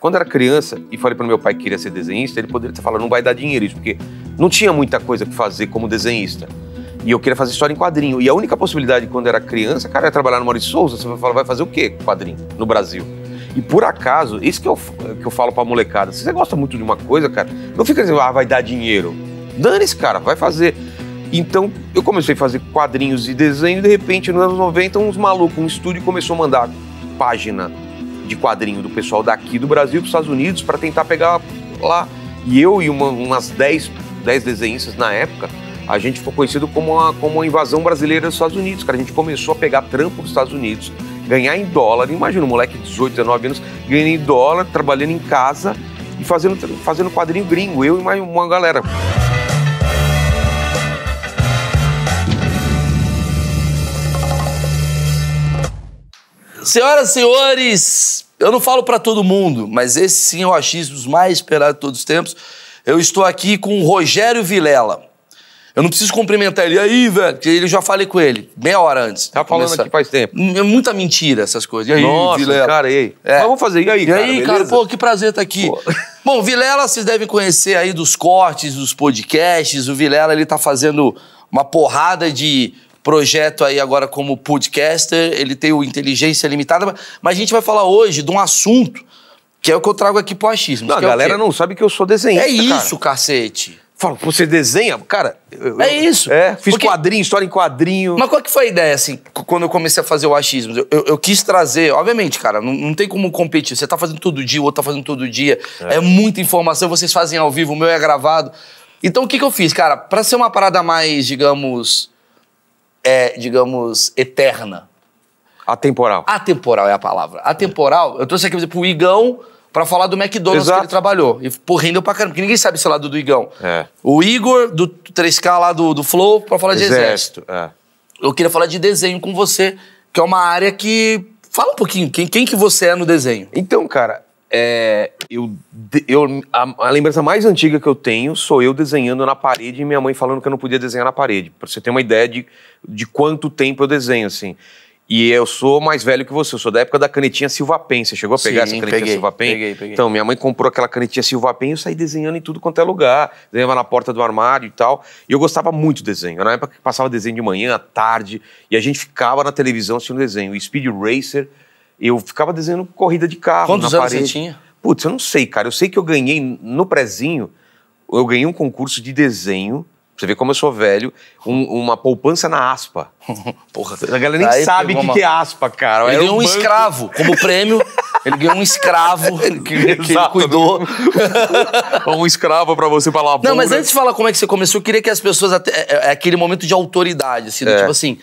Quando era criança e falei para meu pai que queria ser desenhista, ele poderia ter falado, não vai dar dinheiro isso, porque não tinha muita coisa que fazer como desenhista. E eu queria fazer história em quadrinho. E a única possibilidade quando era criança, cara, era é trabalhar no Maurício Souza. Você vai falar, vai fazer o quê quadrinho no Brasil? E por acaso, isso que eu, que eu falo pra molecada, se você gosta muito de uma coisa, cara, não fica dizendo, ah, vai dar dinheiro. Dane-se, cara, vai fazer. Então, eu comecei a fazer quadrinhos e desenho, e de repente, nos anos 90, uns malucos, um estúdio começou a mandar página de quadrinho do pessoal daqui do Brasil para os Estados Unidos para tentar pegar lá. E eu e uma, umas 10, dez desenhistas na época, a gente foi conhecido como uma, como invasão brasileira dos Estados Unidos, cara. A gente começou a pegar trampo dos Estados Unidos, ganhar em dólar. Imagina um moleque de 18, 19 anos ganhando em dólar, trabalhando em casa e fazendo, fazendo quadrinho gringo. Eu e mais uma galera. Senhoras e senhores, eu não falo para todo mundo, mas esse sim é o achismo mais esperado de todos os tempos. Eu estou aqui com o Rogério Vilela. Eu não preciso cumprimentar ele. E aí, velho? que eu já falei com ele, meia hora antes. Tá falando começar. aqui faz tempo. Hum, é muita mentira essas coisas. E aí, Nossa, Vilela? cara, e aí? É. Mas vamos fazer. E aí, e cara? E aí, beleza? cara, pô, que prazer estar tá aqui. Pô. Bom, Vilela, vocês devem conhecer aí dos cortes, dos podcasts. O Vilela, ele tá fazendo uma porrada de projeto aí agora como podcaster, ele tem o Inteligência Limitada, mas a gente vai falar hoje de um assunto que é o que eu trago aqui pro achismo. Não, a é galera é não sabe que eu sou desenhista, É isso, cara. cacete. Fala, você desenha? Cara, eu, é isso. É, fiz Porque... quadrinho, história em quadrinho. Mas qual que foi a ideia, assim, quando eu comecei a fazer o achismo? Eu, eu, eu quis trazer, obviamente, cara, não, não, tem como competir. Você tá fazendo todo dia, o outro tá fazendo todo dia. É. é muita informação, vocês fazem ao vivo, o meu é gravado. Então, o que que eu fiz, cara? Pra ser uma parada mais, digamos, é, digamos, eterna. Atemporal. Atemporal é a palavra. Atemporal, eu trouxe aqui, por exemplo, o Igão para falar do McDonald's Exato. que ele trabalhou. E por rendeu pra caramba, porque ninguém sabe esse é lado do Igão. É. O Igor, do 3K lá do, do Flow, para falar de exército. exército. É. Eu queria falar de desenho com você, que é uma área que. Fala um pouquinho, quem, quem que você é no desenho? Então, cara, é, eu, eu, a, a, lembrança mais antiga que eu tenho sou eu desenhando na parede e minha mãe falando que eu não podia desenhar na parede. Pra você ter uma ideia de, de quanto tempo eu desenho, assim. E eu sou mais velho que você, eu sou da época da canetinha Silva Pen. Você chegou a pegar Sim, essa canetinha peguei, Silva Pen? Peguei, peguei. Então, minha mãe comprou aquela canetinha Silva Pen e eu saí desenhando em tudo quanto é lugar. Desenhava na porta do armário e tal. E eu gostava muito de desenho. Na época que passava desenho de manhã, à tarde, e a gente ficava na televisão assistindo desenho. Speed Racer eu ficava desenhando corrida de carro. Quantos anos parede. você tinha? Putz, eu não sei, cara. Eu sei que eu ganhei no prezinho, eu ganhei um concurso de desenho. Você vê como eu sou velho, um, uma poupança na aspa. Porra, a galera nem sabe o que, uma... que é aspa, cara. Ele Era ganhou um, escravo como prêmio. Ele ganhou um escravo que, que ele cuidou. um escravo para você falar. Não, mas antes de falar como é que você começou, eu queria que as pessoas. Até, é, é, é aquele momento de autoridade, assim, é. tipo assim.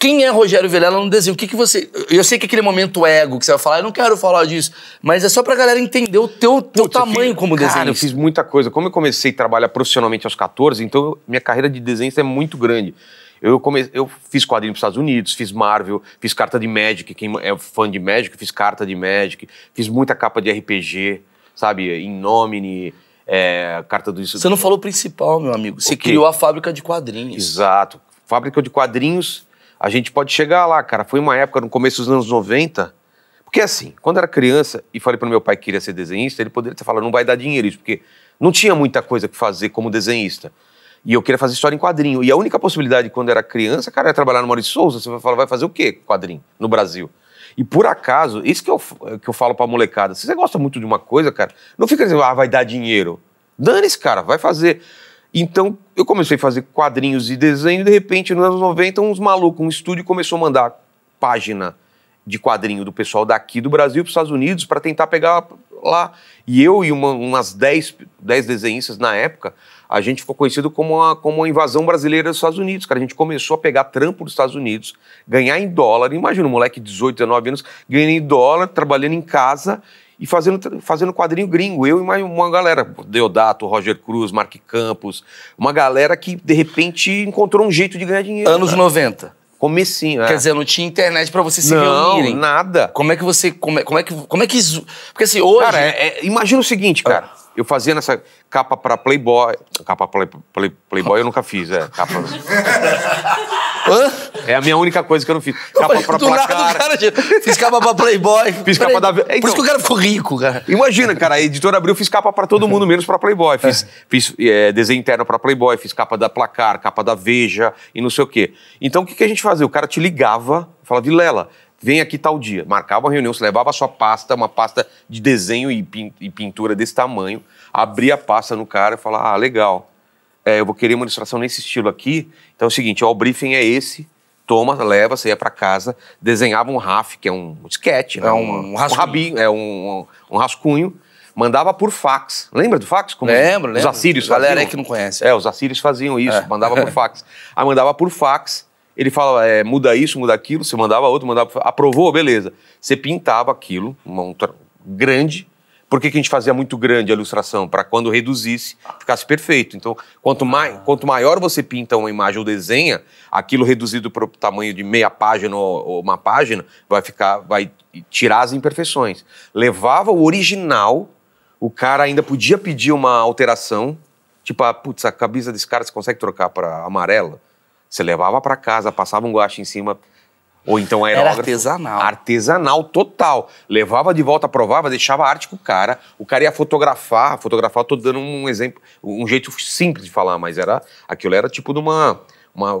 Quem é Rogério Vilela no desenho? O que, que você. Eu sei que aquele momento ego que você vai falar, eu não quero falar disso, mas é só pra galera entender o teu, teu tamanho fiz, como desenhista. Cara, eu fiz muita coisa. Como eu comecei a trabalhar profissionalmente aos 14, então minha carreira de desenho é muito grande. Eu, comecei, eu fiz quadrinhos nos Estados Unidos, fiz Marvel, fiz carta de Magic, quem é fã de Magic, fiz carta de Magic, fiz muita capa de RPG, sabe? Em nome, é, carta do... Você não falou o principal, meu amigo. Você criou a fábrica de quadrinhos. Exato. Fábrica de quadrinhos a gente pode chegar lá, cara. Foi uma época, no começo dos anos 90, porque assim, quando era criança e falei para meu pai que queria ser desenhista, ele poderia ter falado, não vai dar dinheiro isso, porque não tinha muita coisa que fazer como desenhista. E eu queria fazer história em quadrinho. E a única possibilidade quando era criança, cara, era trabalhar no Maurício Souza. Você vai falar, vai fazer o quê quadrinho no Brasil? E por acaso, isso que eu, que eu falo pra molecada, se você gosta muito de uma coisa, cara, não fica dizendo, ah, vai dar dinheiro. Dane-se, cara, vai fazer. Então, eu comecei a fazer quadrinhos e desenho, e de repente, nos anos 90, uns malucos, um estúdio começou a mandar página de quadrinho do pessoal daqui do Brasil para os Estados Unidos para tentar pegar lá. E eu e uma, umas 10, dez desenhistas na época, a gente ficou conhecido como uma, como a invasão brasileira dos Estados Unidos. Cara, a gente começou a pegar trampo dos Estados Unidos, ganhar em dólar. Imagina um moleque de 18, 19 anos ganhando em dólar, trabalhando em casa e fazendo, fazendo quadrinho gringo. Eu e mais uma galera, Deodato, Roger Cruz, Mark Campos, uma galera que, de repente, encontrou um jeito de ganhar dinheiro. Anos cara. 90. Comecinho, é. Quer dizer, não tinha internet para você se não, reunirem. Não, nada. Como é que você... Como é, como é, que... Como é que... Porque assim, hoje... Cara, é, é, imagina o seguinte, cara. Ah. Eu fazia nessa capa para Playboy... Capa play, play, Playboy eu nunca fiz, é. Capa... Hã? É a minha única coisa que eu não fiz. Eu capa falei, pra placar. Cara, fiz capa pra Playboy. Fiz capa da... Então, Por isso então, que o cara ficou rico, cara. Imagina, cara, a editora abriu, fiz capa pra todo mundo, menos pra Playboy. É. Fiz, é. fiz é, desenho interno pra Playboy, fiz capa da Placar, capa da Veja e não sei o quê. Então, o que, que a gente fazia? O cara te ligava, falava, Vilela, vem aqui tal dia. Marcava uma reunião, você levava a sua pasta, uma pasta de desenho e pintura desse tamanho, abria a pasta no cara e falava, ah, legal é, eu vou querer uma ilustração nesse estilo aqui. Então é o seguinte, ó, o briefing é esse, toma, leva, você ia para casa, desenhava um raf, que é um sketch, né? é um, um, rascunho. um rabinho, é um, um rascunho, mandava por fax. Lembra do fax? Como lembro, os lembro. Os assírios faziam. Galera aí que não conhece. É, os assírios faziam isso, é. mandava por fax. Aí ah, mandava por fax, ele falava, é, muda isso, muda aquilo, você mandava outro, mandava... Aprovou? Beleza. Você pintava aquilo, uma, um grande, por que, que a gente fazia muito grande a ilustração? Para quando reduzisse, ficasse perfeito. Então, quanto, mai, quanto maior você pinta uma imagem ou desenha, aquilo reduzido para o tamanho de meia página ou uma página, vai ficar, vai tirar as imperfeições. Levava o original, o cara ainda podia pedir uma alteração, tipo, ah, putz, a camisa desse cara você consegue trocar para amarela? Você levava para casa, passava um guache em cima, ou então Era artesanal. Artesanal total. Levava de volta, provava, deixava a arte com o cara. O cara ia fotografar. Fotografar, estou dando um exemplo, um jeito simples de falar, mas era aquilo era tipo de uma, uma,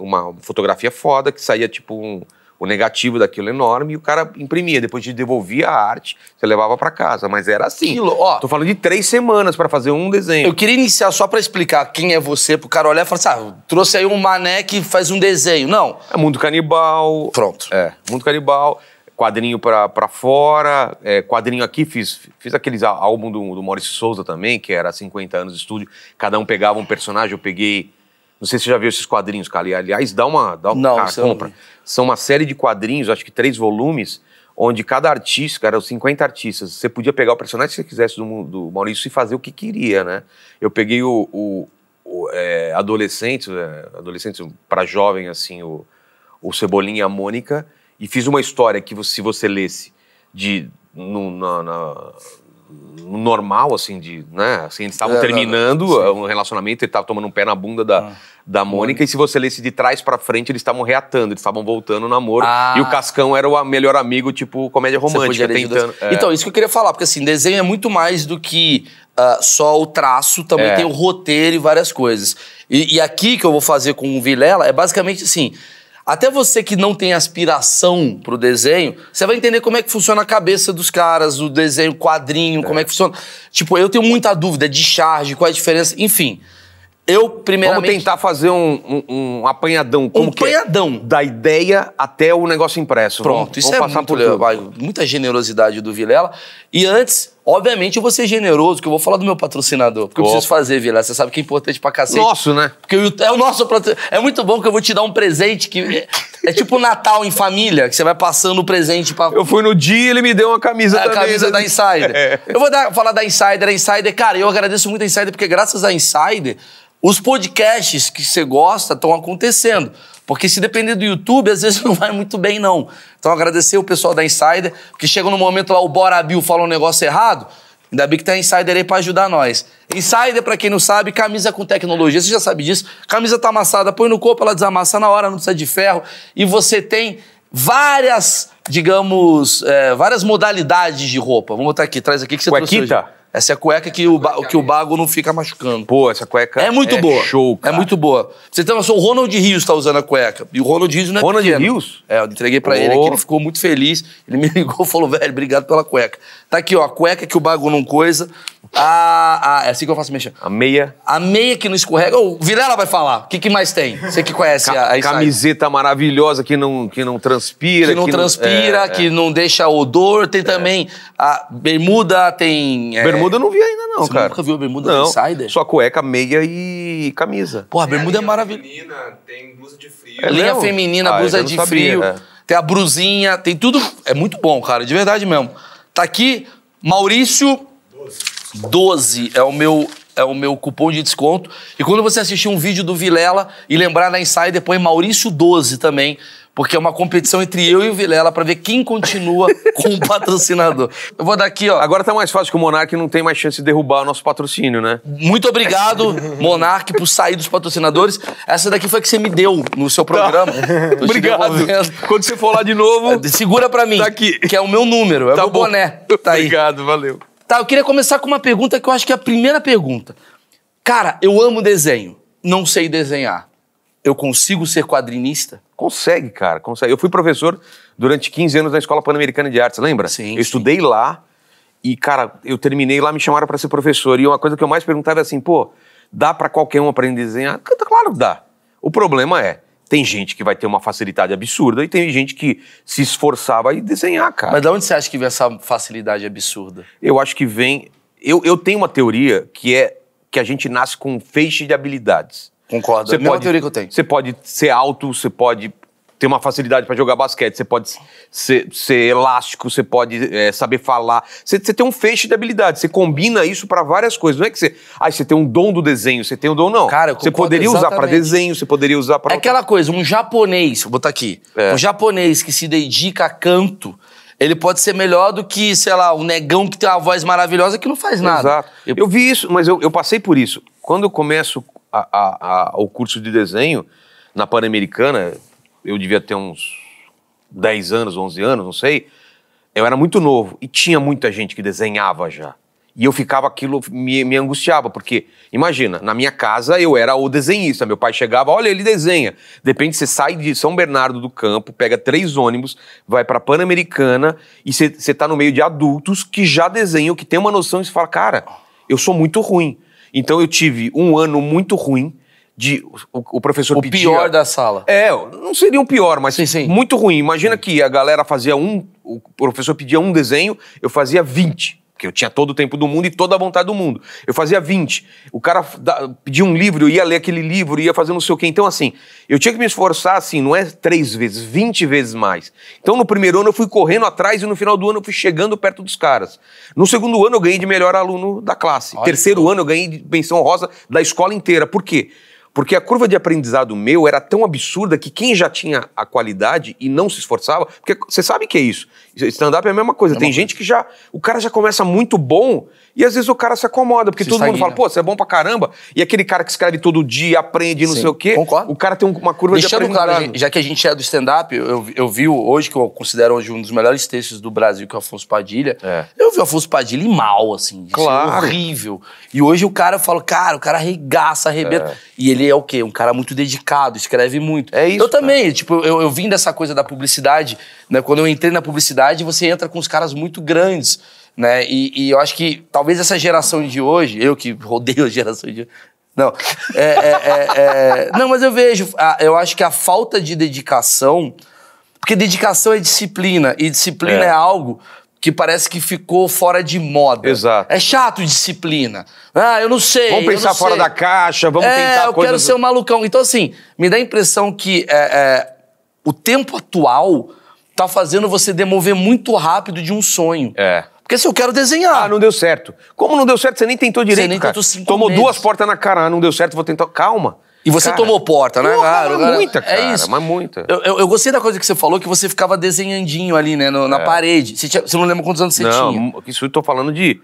uma fotografia foda que saía tipo um, o negativo daquilo é enorme e o cara imprimia. Depois de devolvia a arte, você levava para casa. Mas era assim. Aquilo, ó, Tô falando de três semanas para fazer um desenho. Eu queria iniciar só para explicar quem é você, pro cara olhar e falar assim: ah, trouxe aí um mané que faz um desenho. Não. É Mundo Canibal. Pronto. É, Mundo Canibal. Quadrinho para fora, é, quadrinho aqui, fiz, fiz aqueles álbum do, do Maurício Souza também, que era 50 anos de estúdio, cada um pegava um personagem, eu peguei não sei se você já viu esses quadrinhos, cara. Aliás, dá uma, dá uma não, cara, compra. Não São uma série de quadrinhos, acho que três volumes, onde cada artista, cara, os 50 artistas, você podia pegar o personagem que você quisesse do, do Maurício e fazer o que queria, né? Eu peguei o, o, o é, adolescente, é, adolescente para jovem, assim, o, o Cebolinha e a Mônica, e fiz uma história que, se você lesse de, no, na, na normal, assim, de, né? Assim, eles estavam é, terminando não, é, um relacionamento, ele estava tomando um pé na bunda da, ah. da Mônica, Mônica, e se você lesse de trás para frente, eles estavam reatando, eles estavam voltando o namoro. Ah. E o Cascão era o melhor amigo, tipo, comédia romântica, tentando. Assim. É. Então, isso que eu queria falar, porque assim, desenho é muito mais do que uh, só o traço, também é. tem o roteiro e várias coisas. E, e aqui que eu vou fazer com o Vilela é basicamente assim. Até você que não tem aspiração pro desenho, você vai entender como é que funciona a cabeça dos caras, o desenho, quadrinho, é. como é que funciona. Tipo, eu tenho muita dúvida de charge, qual é a diferença, enfim. Eu, primeiramente... Vamos tentar fazer um, um, um apanhadão. Como um é? apanhadão. É? Da ideia até o negócio impresso. Pronto, vamos, isso vamos é muito, vai, muita generosidade do Vilela. E antes, obviamente, eu vou ser generoso, que eu vou falar do meu patrocinador. Porque Opa. eu preciso fazer, Vilela. Você sabe que é importante pra cacete. Nosso, né? Porque eu, é o nosso É muito bom que eu vou te dar um presente que... É, é tipo Natal em família, que você vai passando o presente pra... Eu fui no dia e ele me deu uma camisa é, da... camisa né? da Insider. É. Eu vou dar, falar da Insider. A Insider, cara, eu agradeço muito a Insider, porque graças a Insider os podcasts que você gosta estão acontecendo. Porque se depender do YouTube, às vezes não vai muito bem, não. Então, agradecer o pessoal da Insider, porque chega no momento lá, o Bora Bill fala um negócio errado, ainda bem que tem tá a Insider aí pra ajudar nós. Insider, pra quem não sabe, camisa com tecnologia, você já sabe disso. Camisa tá amassada, põe no corpo, ela desamassa na hora, não precisa de ferro. E você tem várias, digamos, é, várias modalidades de roupa. Vamos botar aqui, traz aqui que você Cuequita. trouxe hoje. Essa é a cueca que o, que o bago não fica machucando. Pô, essa cueca é muito é boa. Show, é cara. É muito boa. você tem tá, noção, o Ronald Rios tá usando a cueca. E o Ronald Rios não é Ronald pequeno. Rios? É, eu entreguei para ele aqui, ele ficou muito feliz. Ele me ligou e falou, velho, obrigado pela cueca. Tá aqui, ó, a cueca que o bago não coisa. A, é assim que eu faço mexer. A meia. A meia que não escorrega. O Vilela vai falar. O que, que mais tem? Você que conhece Ca a, a Camiseta maravilhosa que não, que não transpira. Que não que transpira, não, é, que é. não deixa odor. Tem é. também a bermuda, tem... É, bermuda bermuda eu não vi ainda, não, Você cara. nunca viu a bermuda não, insider? Só cueca, meia e camisa. Pô, a bermuda é maravilhosa. Feminina, tem blusa de frio. É, linha feminina, ah, blusa de sabia, frio. É. Tem a brusinha, tem tudo. É muito bom, cara, de verdade mesmo. Tá aqui, Maurício. 12. 12 é o meu é o meu cupom de desconto. E quando você assistir um vídeo do Vilela e lembrar na Insider, põe Maurício12 também, porque é uma competição entre eu e o Vilela para ver quem continua com o patrocinador. Eu vou dar aqui, ó. Agora tá mais fácil que o Monark não tem mais chance de derrubar o nosso patrocínio, né? Muito obrigado, Monark, por sair dos patrocinadores. Essa daqui foi a que você me deu no seu tá. programa. Tá. Obrigado. Quando você for lá de novo, é, segura para mim. Tá aqui. Que é o meu número, é tá o boné. Tá aí. Obrigado, valeu. Tá, eu queria começar com uma pergunta que eu acho que é a primeira pergunta. Cara, eu amo desenho. Não sei desenhar. Eu consigo ser quadrinista? Consegue, cara, consegue. Eu fui professor durante 15 anos na Escola Pan-Americana de Artes, lembra? Sim. Eu estudei sim. lá e, cara, eu terminei lá, me chamaram para ser professor. E uma coisa que eu mais perguntava é assim, pô, dá para qualquer um aprender a desenhar? Claro que dá. O problema é, tem gente que vai ter uma facilidade absurda e tem gente que se esforçava e desenhar, cara. Mas de onde você acha que vem essa facilidade absurda? Eu acho que vem. Eu, eu tenho uma teoria que é que a gente nasce com um feixe de habilidades. Concordo. Você é a pode, teoria que eu tenho. Você pode ser alto, você pode ter uma facilidade para jogar basquete, você pode ser, ser elástico, você pode é, saber falar. Você, você, tem um feixe de habilidade, você combina isso para várias coisas. Não é que você. Ah, você tem um dom do desenho, você tem um dom, não. Cara, eu Você poderia usar para desenho, você poderia usar para. É aquela coisa, um japonês, vou botar aqui. É. Um japonês que se dedica a canto. Ele pode ser melhor do que, sei lá, um negão que tem uma voz maravilhosa que não faz nada. Exato. Eu, eu vi isso, mas eu, eu passei por isso. Quando eu começo a, a, ao curso de desenho na Pan-Americana, eu devia ter uns 10 anos, 11 anos, não sei. Eu era muito novo e tinha muita gente que desenhava já. E eu ficava aquilo, me, me angustiava, porque, imagina, na minha casa eu era o desenhista. Meu pai chegava, olha, ele desenha. De repente você sai de São Bernardo do Campo, pega três ônibus, vai pra Pan-Americana e você tá no meio de adultos que já desenham, que tem uma noção e você fala, cara, eu sou muito ruim. Então eu tive um ano muito ruim de o, o professor o pedia... O pior da sala. É, não seria o pior, mas sim, sim. muito ruim. Imagina sim. que a galera fazia um... O professor pedia um desenho, eu fazia 20. Porque eu tinha todo o tempo do mundo e toda a vontade do mundo. Eu fazia 20. O cara pedia um livro, eu ia ler aquele livro, ia fazer não sei o quê. Então, assim, eu tinha que me esforçar, assim, não é três vezes, 20 vezes mais. Então, no primeiro ano, eu fui correndo atrás e no final do ano, eu fui chegando perto dos caras. No segundo ano, eu ganhei de melhor aluno da classe. Olha Terceiro que... ano, eu ganhei de pensão rosa da escola inteira. Por quê? Porque a curva de aprendizado meu era tão absurda que quem já tinha a qualidade e não se esforçava, porque você sabe que é isso. Stand-up é a mesma coisa. É Tem gente coisa. que já. O cara já começa muito bom e às vezes o cara se acomoda, porque se todo mundo fala, pô, você é bom pra caramba. E aquele cara que escreve todo dia, aprende, Sim. não sei o quê. Concordo. O cara tem uma curva Deixando de aprendizado. claro, já que a gente é do stand-up, eu, eu vi hoje, que eu considero hoje um dos melhores textos do Brasil, que é o Afonso Padilha. É. Eu vi o Afonso Padilha em mal, assim, assim. Claro. Horrível. E hoje o cara, eu falo, cara, o cara arregaça, arrebenta. É. E ele é o quê? Um cara muito dedicado, escreve muito. É isso. Eu também, cara. tipo, eu, eu vim dessa coisa da publicidade né? Quando eu entrei na publicidade, você entra com os caras muito grandes. Né? E, e, eu acho que talvez essa geração de hoje, eu que rodeio a geração de hoje. Não, é, é, é, é, não, mas eu vejo, eu acho que a falta de dedicação, porque dedicação é disciplina, e disciplina é. é algo que parece que ficou fora de moda. Exato. É chato disciplina. Ah, eu não sei. Vamos pensar fora sei. da caixa, vamos é, tentar eu quero ser um malucão. Então, assim, me dá a impressão que é, é, o tempo atual tá fazendo você demover muito rápido de um sonho. É. Porque se eu quero desenhar. Ah, não deu certo. Como não deu certo? Você nem tentou direito, você nem Tentou cinco Tomou meses. duas portas na cara. Ah, não deu certo, vou tentar. Calma. E você cara, tomou porta, né? Claro, ah, muita, é cara. É isso. Mas muita. Eu, eu, eu, gostei da coisa que você falou, que você ficava desenhandinho ali, né? No, na é. parede. Você, tinha, você, não lembra quantos anos você não, tinha? Isso eu tô falando de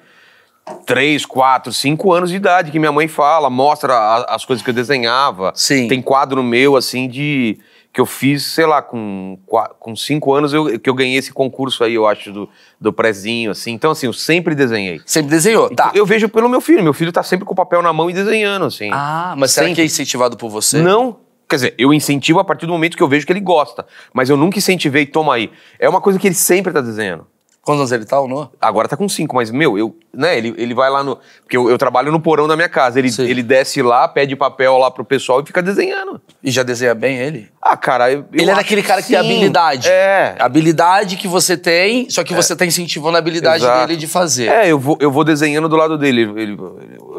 três, quatro, cinco anos de idade, que minha mãe fala, mostra a, as coisas que eu desenhava. Sim. Tem quadro meu, assim, de que eu fiz, sei lá, com, com cinco anos eu, que eu ganhei esse concurso aí, eu acho, do, do prezinho, assim. Então, assim, eu sempre desenhei. Sempre desenhou, tá. Eu, vejo pelo meu filho. Meu filho tá sempre com o papel na mão e desenhando, assim. Ah, mas sempre. será que é incentivado por você? Não. Quer dizer, eu incentivo a partir do momento que eu vejo que ele gosta. Mas eu nunca incentivei, toma aí. É uma coisa que ele sempre tá desenhando. Quantos anos ele tá, ou não? Agora tá com cinco, mas, meu, eu, né, ele, ele vai lá no... Porque eu, eu trabalho no porão da minha casa. Ele, ele desce lá, pede papel lá pro pessoal e fica desenhando. E já desenha bem ele? Ah, cara, eu, Ele eu é daquele cara que tem habilidade. É. habilidade que você tem, só que é. você tá incentivando a habilidade Exato. dele de fazer. É, eu vou, eu vou desenhando do lado dele. Ele, ele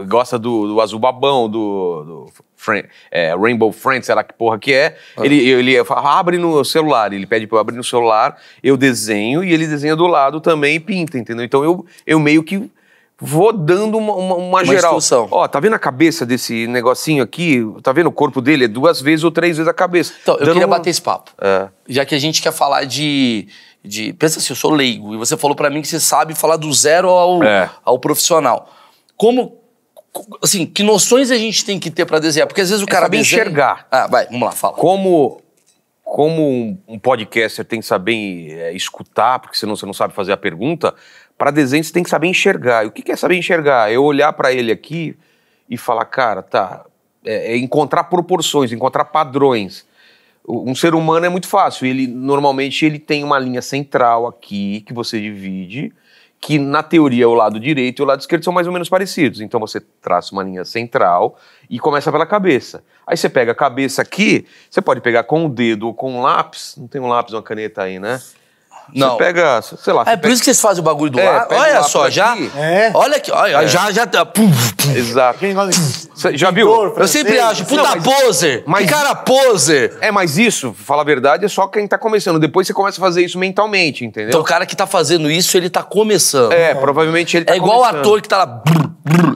gosta do, do azul babão, do, do é, Rainbow Friends, será que porra que é? Ah. Ele, ele fala, abre no celular, ele pede para eu abrir no celular, eu desenho e ele desenha do lado também e pinta, entendeu? Então eu, eu meio que vou dando uma, uma, uma, uma geral. Instrução. Ó, tá vendo a cabeça desse negocinho aqui? Tá vendo o corpo dele? É duas vezes ou três vezes a cabeça. Então, eu queria uma... bater esse papo. É. Já que a gente quer falar de. de... Pensa assim, eu sou leigo, e você falou para mim que você sabe falar do zero ao, é. ao profissional. Como, assim, que noções a gente tem que ter para desenhar? Porque às vezes o é cara bem enxergar. Ah, vai, vamos lá, fala. Como como um podcaster tem que saber é, escutar, porque senão você não sabe fazer a pergunta, para desenho você tem que saber enxergar. E o que, que é saber enxergar? Eu é olhar para ele aqui e falar, cara, tá, é, é encontrar proporções, encontrar padrões. Um ser humano é muito fácil. Ele normalmente ele tem uma linha central aqui que você divide que na teoria o lado direito e o lado esquerdo são mais ou menos parecidos. Então você traça uma linha central e começa pela cabeça. Aí você pega a cabeça aqui, você pode pegar com o dedo ou com um lápis, não tem um lápis, uma caneta aí, né? Não. Você pega, sei lá. É pega... por isso que vocês fazem o bagulho do é, ar. Olha só, já. É. Olha aqui, olha, é. já, já. Tá, Exato. já viu? Pintor, eu sempre acho, puta não, mas, poser. Mas, cara poser. É, mas isso, fala a verdade, é só quem tá começando. Depois você começa a fazer isso mentalmente, entendeu? Então o cara que tá fazendo isso, ele tá começando. É, é. provavelmente ele tá É igual o ator que tá lá.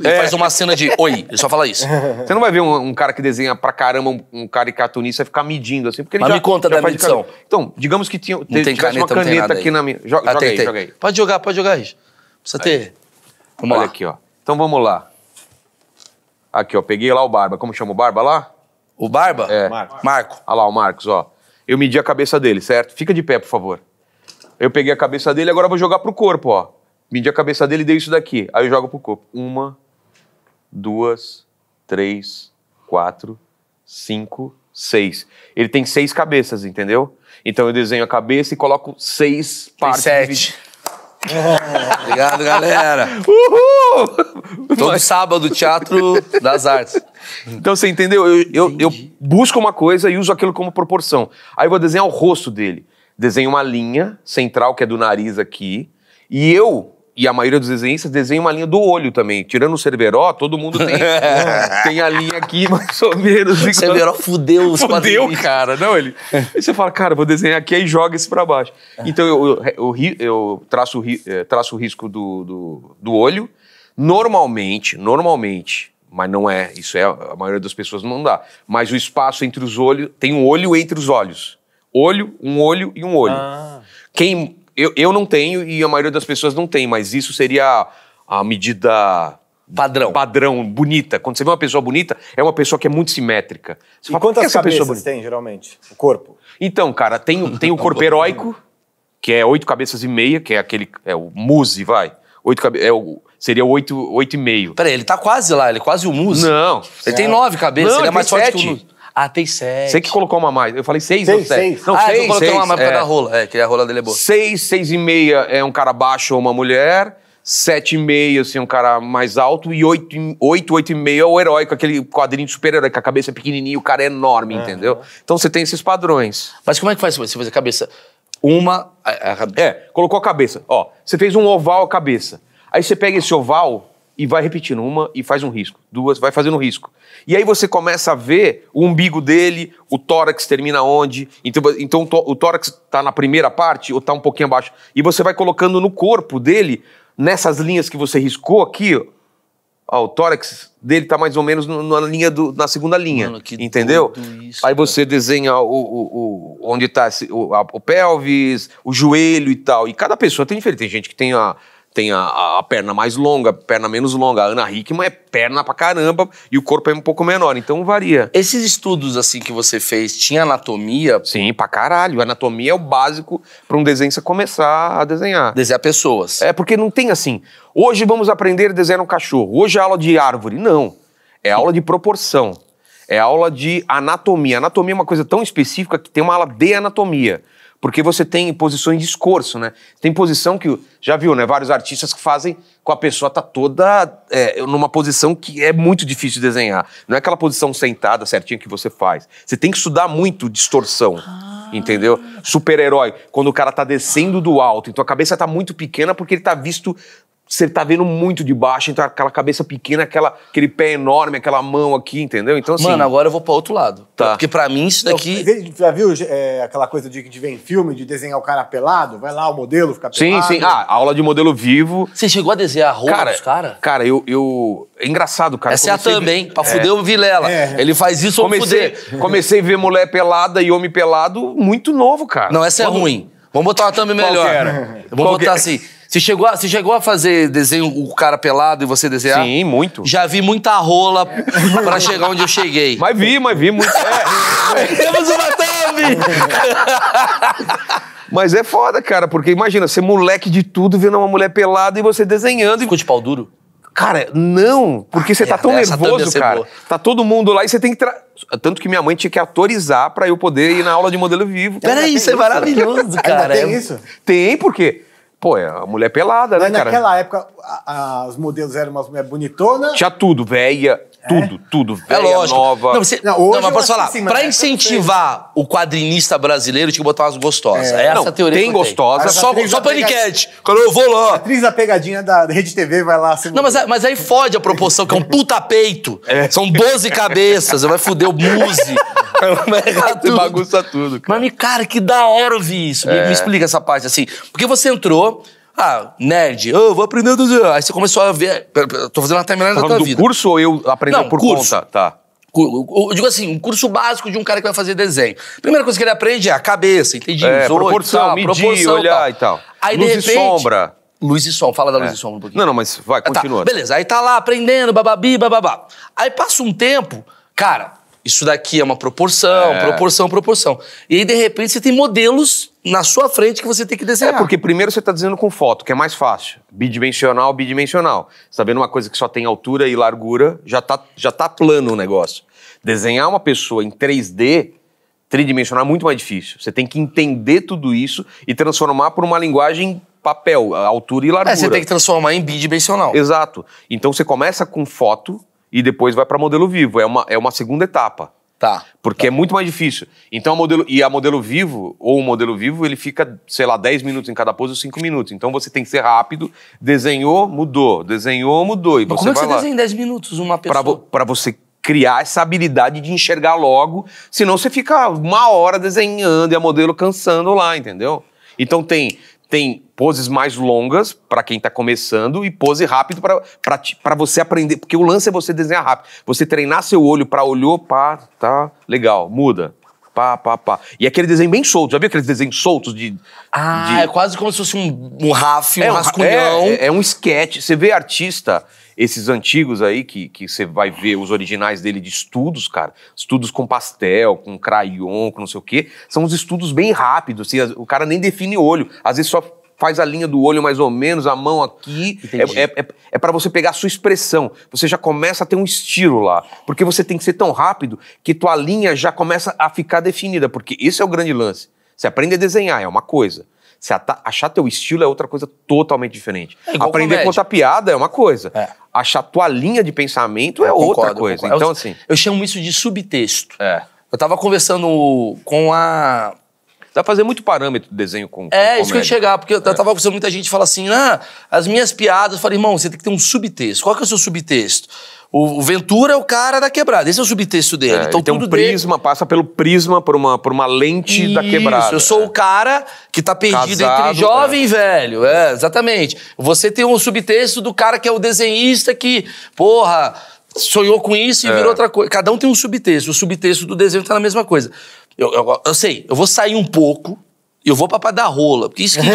é. Ele faz uma cena de oi, ele só fala isso. Você não vai ver um, um cara que desenha pra caramba, um, um e ficar medindo assim, porque ele mas já, me conta já da medição. Então, digamos que tinha, não tem caneta, uma caneta caneta aqui aí. na minha. Joga, ah, joga, tem, aí, tem. joga aí. Pode jogar, pode jogar, isso Precisa aí. ter. Vamos Olha lá. aqui, ó. Então vamos lá. Aqui, ó. Peguei lá o Barba. Como chama o Barba lá? O Barba? É. Marco. Marco. Olha lá, o Marcos, ó. Eu medi a cabeça dele, certo? Fica de pé, por favor. Eu peguei a cabeça dele, agora vou jogar pro corpo, ó. Medi a cabeça dele e dei isso daqui. Aí eu jogo pro corpo. Uma, duas, três, quatro, cinco, seis. Ele tem seis cabeças, entendeu? Então eu desenho a cabeça e coloco seis tem partes. Sete. obrigado, galera. Uhul! Todo Mas... sábado, Teatro das Artes. Então você entendeu? Eu, eu, eu, busco uma coisa e uso aquilo como proporção. Aí eu vou desenhar o rosto dele. Desenho uma linha central, que é do nariz aqui. E eu e a maioria dos desenhistas desenha uma linha do olho também. Tirando o Cerveró, todo mundo tem, tem a linha aqui, mais ou menos. O Cerveró fudeu os Fudeu, cara. Não, ele... Aí você fala, cara, vou desenhar aqui, aí joga esse pra baixo. Então eu, eu, eu, eu traço, é, traço o risco do, do, do olho. Normalmente, normalmente, mas não é, isso é, a maioria das pessoas não dá. Mas o espaço entre os olhos, tem um olho entre os olhos. Olho, um olho e um olho. Ah. Quem eu, eu não tenho e a maioria das pessoas não tem, mas isso seria a medida Padrão. Padrão, bonita. Quando você vê uma pessoa bonita, é uma pessoa que é muito simétrica. Você e fala, quantas cabeças tem, geralmente, o corpo? Então, cara, tem, tem o corpo heróico, que é oito cabeças e meia, que é aquele... É o Muse, vai. Oito cabe... é o, seria oito, oito e meio. Peraí, ele tá quase lá, ele é quase o Muse. Não. Ele é. tem nove cabeças, Não, ele é mais forte sete. que o Muse. Ah, tem sete. Você que colocou uma mais. Eu falei seis, seis ou sete? Seis. Não, ah, seis, eu coloquei seis, uma mais por causa é. da rola. É, que a rola dele é boa. Seis, seis e meia é um cara baixo ou uma mulher. Sete e meio, assim, é um cara mais alto. E oito, oito, oito e meio é o herói, com aquele quadrinho de super-herói, com a cabeça pequenininha o cara é enorme, uhum. entendeu? Então você tem esses padrões. Mas como é que faz você fazer cabeça? Uma... A, a... É, colocou a cabeça. Ó, você fez um oval a cabeça. Aí você pega esse oval e vai repetindo uma e faz um risco, duas, vai fazendo um risco. E aí você começa a ver o umbigo dele, o tórax termina onde, então, então o tórax está na primeira parte ou está um pouquinho abaixo. E você vai colocando no corpo dele, nessas linhas que você riscou aqui, ó, o tórax dele está mais ou menos na linha do, na segunda linha, Mano, entendeu? Isso, aí você cara. desenha o, o, o onde está o, o pelvis, o joelho e tal. E cada pessoa tem diferente. Tem gente que tem a tem a, a, a, perna mais longa, perna menos longa. A Ana Hickman é perna pra caramba e o corpo é um pouco menor, então varia. Esses estudos assim que você fez, tinha anatomia? Sim, pra caralho. Anatomia é o básico para um desenhista começar a desenhar. Desenhar pessoas. É, porque não tem assim, hoje vamos aprender a desenhar um cachorro, hoje é aula de árvore. Não. É aula de proporção. É aula de anatomia. Anatomia é uma coisa tão específica que tem uma aula de anatomia porque você tem posições de discurso, né? Tem posição que, já viu, né? Vários artistas que fazem com a pessoa tá toda é, numa posição que é muito difícil de desenhar. Não é aquela posição sentada certinha que você faz. Você tem que estudar muito distorção. Ah. Entendeu? Super-herói, quando o cara tá descendo do alto, então a cabeça tá muito pequena porque ele tá visto você tá vendo muito de baixo, então aquela cabeça pequena, aquela, aquele pé enorme, aquela mão aqui, entendeu? Então assim, Mano, agora eu vou para outro lado. Tá. Porque pra mim isso daqui. Eu, já viu é, aquela coisa de que vem filme, de desenhar o cara pelado? Vai lá, o modelo ficar pelado. Sim, sim. Ah, aula de modelo vivo. Você chegou a desenhar a roupa cara, dos caras? Cara, eu, eu. É engraçado, cara. Essa comecei é a também, vi... pra fuder é. o Vilela. É. Ele faz isso comecei, fuder. Comecei a ver mulher pelada e homem pelado muito novo, cara. Não, essa é Quando... é ruim. Vamos botar uma thumb melhor. Vamos botar é? assim. Você chegou, a, você chegou a fazer desenho o cara pelado e você desenhar? Sim, muito. Já vi muita rola pra chegar onde eu cheguei. Mas vi, mas vi muito. É. Temos uma thumb! mas é foda, cara, porque imagina, você é moleque de tudo vendo uma mulher pelada e você desenhando. Ficou de pau duro? Cara, não, porque você ah, tá é, tão nervoso, cara. Boa. Tá todo mundo lá e você tem que. Tra... Tanto que minha mãe tinha que autorizar para eu poder ir na aula de modelo vivo. Peraí, isso é maravilhoso, cara. Ainda tem isso? Tem, porque Pô, é a mulher é pelada, Mas né, cara? Naquela época, a, a, os modelos eram umas mulheres bonitonas. Tinha tudo, velha, é? tudo, é? tudo, velha, é lógico. nova. Não, você, não, hoje não, mas posso falar, assim, pra é incentivar o quadrinista brasileiro, tinha que botar umas gostosas. É, essa não, teoria tem gostosa, só, só paniquete. Quando eu vou lá. A atriz da pegadinha da Rede TV vai lá... Assim, não, mas, mas aí fode a proporção, que é um puta peito. É. São 12 cabeças, vai foder o muse. Vai tudo. Bagunça tudo, cara. Mas, cara, que da hora ouvir isso. Me, me explica essa parte, assim. Porque você entrou, ah, nerd, eu vou aprender. Aí você começou a ver. Tô fazendo uma timeline tá da tua do vida. curso ou eu aprendendo por curso. conta? Tá. Eu digo assim, um curso básico de um cara que vai fazer desenho. Primeira coisa que ele aprende é a cabeça, entendi? É, proporção, medir, proporção, olhar tal. e tal. Aí, luz de repente, e sombra. Luz e som. fala da é. luz é. e sombra um pouquinho. Não, não, mas vai, tá, continua. Tá, beleza, aí tá lá aprendendo, bababi, bababá. Aí passa um tempo, cara, isso daqui é uma proporção, é. proporção, proporção. E aí, de repente, você tem modelos na sua frente que você tem que desenhar. É porque primeiro você está desenhando com foto, que é mais fácil. Bidimensional, bidimensional. sabendo tá uma coisa que só tem altura e largura, já está já tá plano o negócio. Desenhar uma pessoa em 3D, tridimensional, é muito mais difícil. Você tem que entender tudo isso e transformar por uma linguagem papel, altura e largura. É, você tem que transformar em bidimensional. Exato. Então você começa com foto e depois vai para modelo vivo. É uma, é uma segunda etapa. Tá. Porque tá. é muito mais difícil. Então, a modelo, e a modelo vivo, ou o modelo vivo, ele fica, sei lá, 10 minutos em cada pose ou 5 minutos. Então, você tem que ser rápido. Desenhou, mudou. Desenhou, mudou. E Mas você como é que você lá. desenha em 10 minutos uma pessoa? Para você criar essa habilidade de enxergar logo. Senão, você fica uma hora desenhando e a modelo cansando lá, entendeu? Então, tem, tem poses mais longas para quem está começando e pose rápido para você aprender. Porque o lance é você desenhar rápido. Você treinar seu olho para olhou, pá, tá, legal, muda. Pá, pá, pá. E aquele desenho bem solto. Já viu aqueles desenhos soltos de. Ah, de... é quase como se fosse um, um raf, um é, rascunhão. É, é, é um sketch. Você vê artista, esses antigos aí, que, que você vai ver os originais dele de estudos, cara. Estudos com pastel, com crayon, com não sei o quê. São uns estudos bem rápidos. Assim, o cara nem define olho. Às vezes só faz a linha do olho mais ou menos, a mão aqui. Entendi. É, é, é, é para você pegar a sua expressão. Você já começa a ter um estilo lá. Porque você tem que ser tão rápido que tua linha já começa a ficar definida. Porque esse é o grande lance. Você aprende a desenhar, é uma coisa. Você achar teu estilo é outra coisa totalmente diferente. É Aprender comédia. a contar piada é uma coisa. É. Achar tua linha de pensamento é eu outra concordo, coisa. Então, assim. Eu, chamo isso de subtexto. É. Eu estava conversando com a Dá pra fazer muito parâmetro do desenho com. É, isso que eu ia chegar, porque eu é. tava conversando muita gente fala assim, ah, as minhas piadas. Eu falei, irmão, você tem que ter um subtexto. Qual que é o seu subtexto? O, Ventura é o cara da quebrada. Esse é o subtexto dele. É, então, tem um prisma, dele. passa pelo prisma, por uma, por uma lente Isso, da quebrada. Eu sou é. o cara que tá perdido Casado, entre é. jovem é. e velho. É, exatamente. Você tem um subtexto do cara que é o desenhista que, porra, sonhou com isso e é. virou outra coisa. Cada um tem um subtexto. O subtexto do desenho tá na mesma coisa. Eu, eu, eu sei, eu vou sair um pouco, eu vou pra rola porque isso que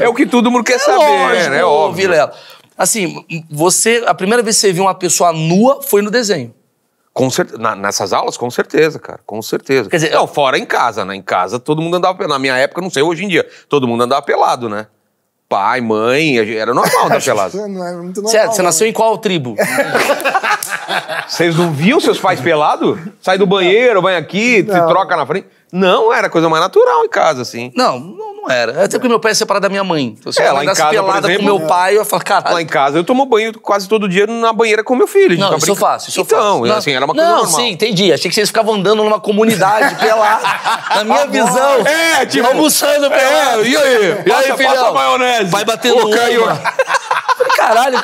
é, é o que todo mundo quer é saber, lógico, né? É óbvio. Vilela. Assim, você, a primeira vez que você viu uma pessoa nua foi no desenho. Com certeza nessas aulas, com certeza, cara, com certeza. Quer dizer, não, fora em casa, né? Em casa todo mundo andava pelado. Na minha época, não sei hoje em dia, todo mundo andava pelado, né? Pai, mãe, era normal andar pelado. Não é muito normal, Certo, você nasceu né? em qual tribo? Vocês não viam seus pais pelado? Sai do banheiro, vai aqui, se troca na frente. Não, era coisa mais natural em casa, assim. Não, não, não era. Até porque meu pai é separado da minha mãe. Então, se é, em casa, pelada exemplo, com meu pai, eu falar caralho. Lá em casa eu tomo banho quase todo dia na banheira com meu filho. Não, tá isso eu faço, isso então, eu faço. É assim, era uma coisa não, normal. sim, entendi. Achei que vocês ficavam andando numa comunidade pelada. Na minha visão. É, tipo... Almoçando é, pelado. É, e aí? E aí, filho? maionese. Vai batendo Ô, uma. caralho.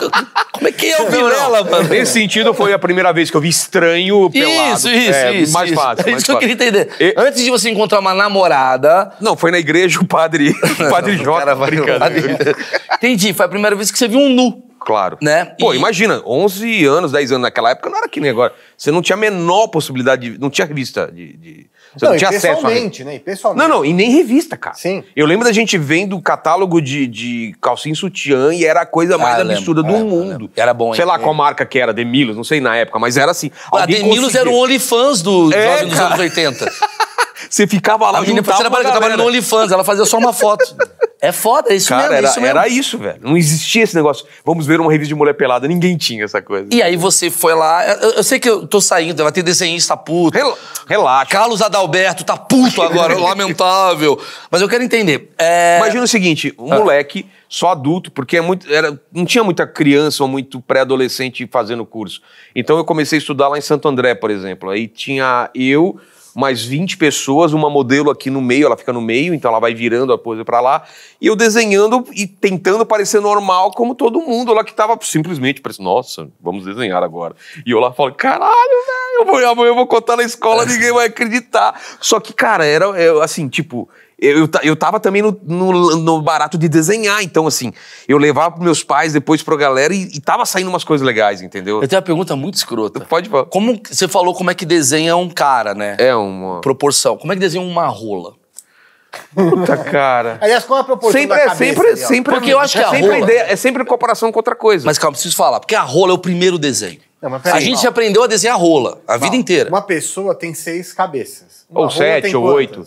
Como é que é o Vilela, mano? Nesse sentido, foi a primeira vez que eu vi estranho pelado. Isso, isso, é, isso. Mais isso. fácil. É isso que eu queria entender. E... Antes de você encontrar uma namorada... Não, foi na igreja o padre, o padre Não, Jota. O Entendi, foi a primeira vez que você viu um nu. Claro. Né? Pô, e... imagina, 11 anos, 10 anos naquela época, não era que nem agora. Você não tinha a menor possibilidade, de, não tinha revista de, de você não, não tinha acesso. Pessoalmente, a... né? E pessoalmente. Não, não, e nem revista, cara. Sim. Eu lembro da gente vendo o catálogo de, de calcinha sutiã e era a coisa mais ah, absurda lembro, do é, lembro, mundo. Era bom, hein? Sei lá qual é. marca que era, Demilos, não sei na época, mas era assim. A ah, Demilos conseguia... era o OnlyFans do, é, dos anos 80. Você ficava lá, A menina parecia que trabalhando no OnlyFans, ela fazia só uma foto. É foda, é isso Cara, mesmo, é era, isso mesmo. era isso, velho. Não existia esse negócio. Vamos ver uma revista de mulher pelada. Ninguém tinha essa coisa. E aí você foi lá. Eu, eu sei que eu tô saindo, Vai ter desenhista puto. Rel relaxa. Carlos Adalberto tá puto agora, lamentável. Mas eu quero entender. É... Imagina o seguinte: um ah. moleque só adulto, porque é muito, era, não tinha muita criança ou muito pré-adolescente fazendo curso. Então eu comecei a estudar lá em Santo André, por exemplo. Aí tinha eu, mais 20 pessoas, uma modelo aqui no meio, ela fica no meio, então ela vai virando a pose para lá, e eu desenhando e tentando parecer normal como todo mundo lá que tava simplesmente parecendo, nossa, vamos desenhar agora. E eu lá falo, caralho, velho, amanhã eu vou contar na escola, é. ninguém vai acreditar. Só que, cara, era é, assim, tipo, eu, eu tava também no, no, no, barato de desenhar, então assim, eu levava pros meus pais, depois pra galera e, e tava saindo umas coisas legais, entendeu? Eu tenho uma pergunta muito escrota. Pode falar. Como você falou como é que desenha um cara, né? É uma. Proporção. Como é que desenha uma rola? Puta cara. Aliás, qual é a proporção sempre, da é, cabeça? Sempre, é, ali, sempre, é Porque eu acho que é a sempre rola... Ideia, é sempre em comparação com outra coisa. Mas calma, preciso falar, porque a rola é o primeiro desenho. Não, a gente não. aprendeu a desenhar rola a não. vida inteira. Uma pessoa tem seis cabeças. Uma ou sete, ou quantas? oito.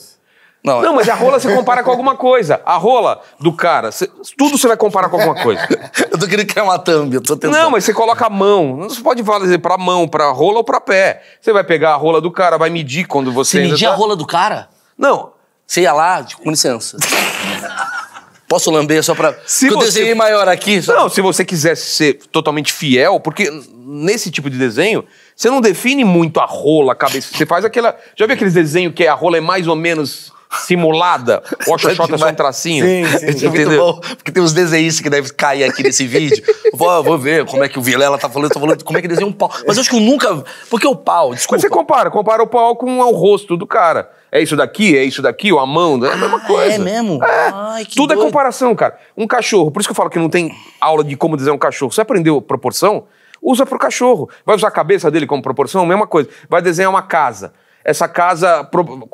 Não, não, mas a rola você compara com alguma coisa. A rola do cara, tudo você vai comparar com alguma coisa. eu tô querendo criar uma thumb, eu tô tentando. Não, mas você coloca a mão. Você pode fazer pra mão, pra rola ou pra pé. Você vai pegar a rola do cara, vai medir quando você. Você medir tá... a rola do cara? Não. Você ia lá, tipo, com licença. Posso lamber só pra. Se eu desenhei maior aqui. Só... Não, se você quisesse ser totalmente fiel, porque nesse tipo de desenho, você não define muito a rola, a cabeça. Você faz aquela. Já viu aqueles desenhos que a rola é mais ou menos simulada, o é xoxota é só um tracinho. Sim, sim. É muito entendeu? bom, porque tem uns desenhos que devem cair aqui nesse vídeo. Vou, vou ver como é que o Vilela tá falando, tô falando como é que desenha um pau. Mas eu acho que eu nunca... Porque o pau, desculpa. Mas você compara, compara o pau com é, o rosto do cara. É isso daqui, é isso daqui, o a mão, é a mesma ah, coisa. É mesmo? É. Ai, que Tudo doido. é comparação, cara. Um cachorro, por isso que eu falo que não tem aula de como desenhar um cachorro. Você aprendeu proporção? Usa pro cachorro. Vai usar a cabeça dele como proporção? Mesma coisa. Vai desenhar uma casa essa casa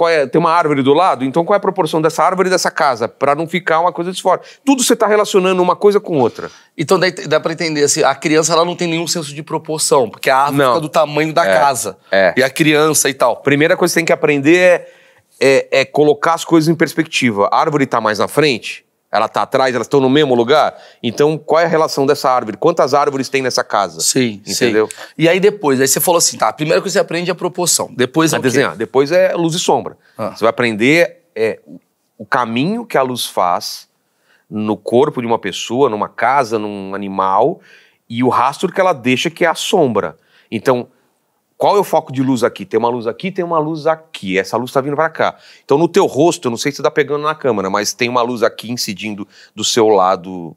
é, tem uma árvore do lado, então qual é a proporção dessa árvore e dessa casa, para não ficar uma coisa de fora. Tudo você está relacionando uma coisa com outra. Então dá dá para entender assim, a criança ela não tem nenhum senso de proporção, porque a árvore não. fica do tamanho da é, casa. É. E a criança e tal. Primeira coisa que você tem que aprender é, é, é colocar as coisas em perspectiva. A árvore está mais na frente, ela está atrás, elas estão no mesmo lugar? Então, qual é a relação dessa árvore? Quantas árvores tem nessa casa? Sim, entendeu? Sim. E aí depois, aí você falou assim, tá, a primeira coisa que você aprende é a proporção. Depois é desenhar. Depois é luz e sombra. Ah. Você vai aprender é, o caminho que a luz faz no corpo de uma pessoa, numa casa, num animal, e o rastro que ela deixa, que é a sombra. Então, qual é o foco de luz aqui? Tem uma luz aqui, tem uma luz aqui. Essa luz está vindo para cá. Então, no teu rosto, eu não sei se está pegando na câmera, mas tem uma luz aqui incidindo do seu lado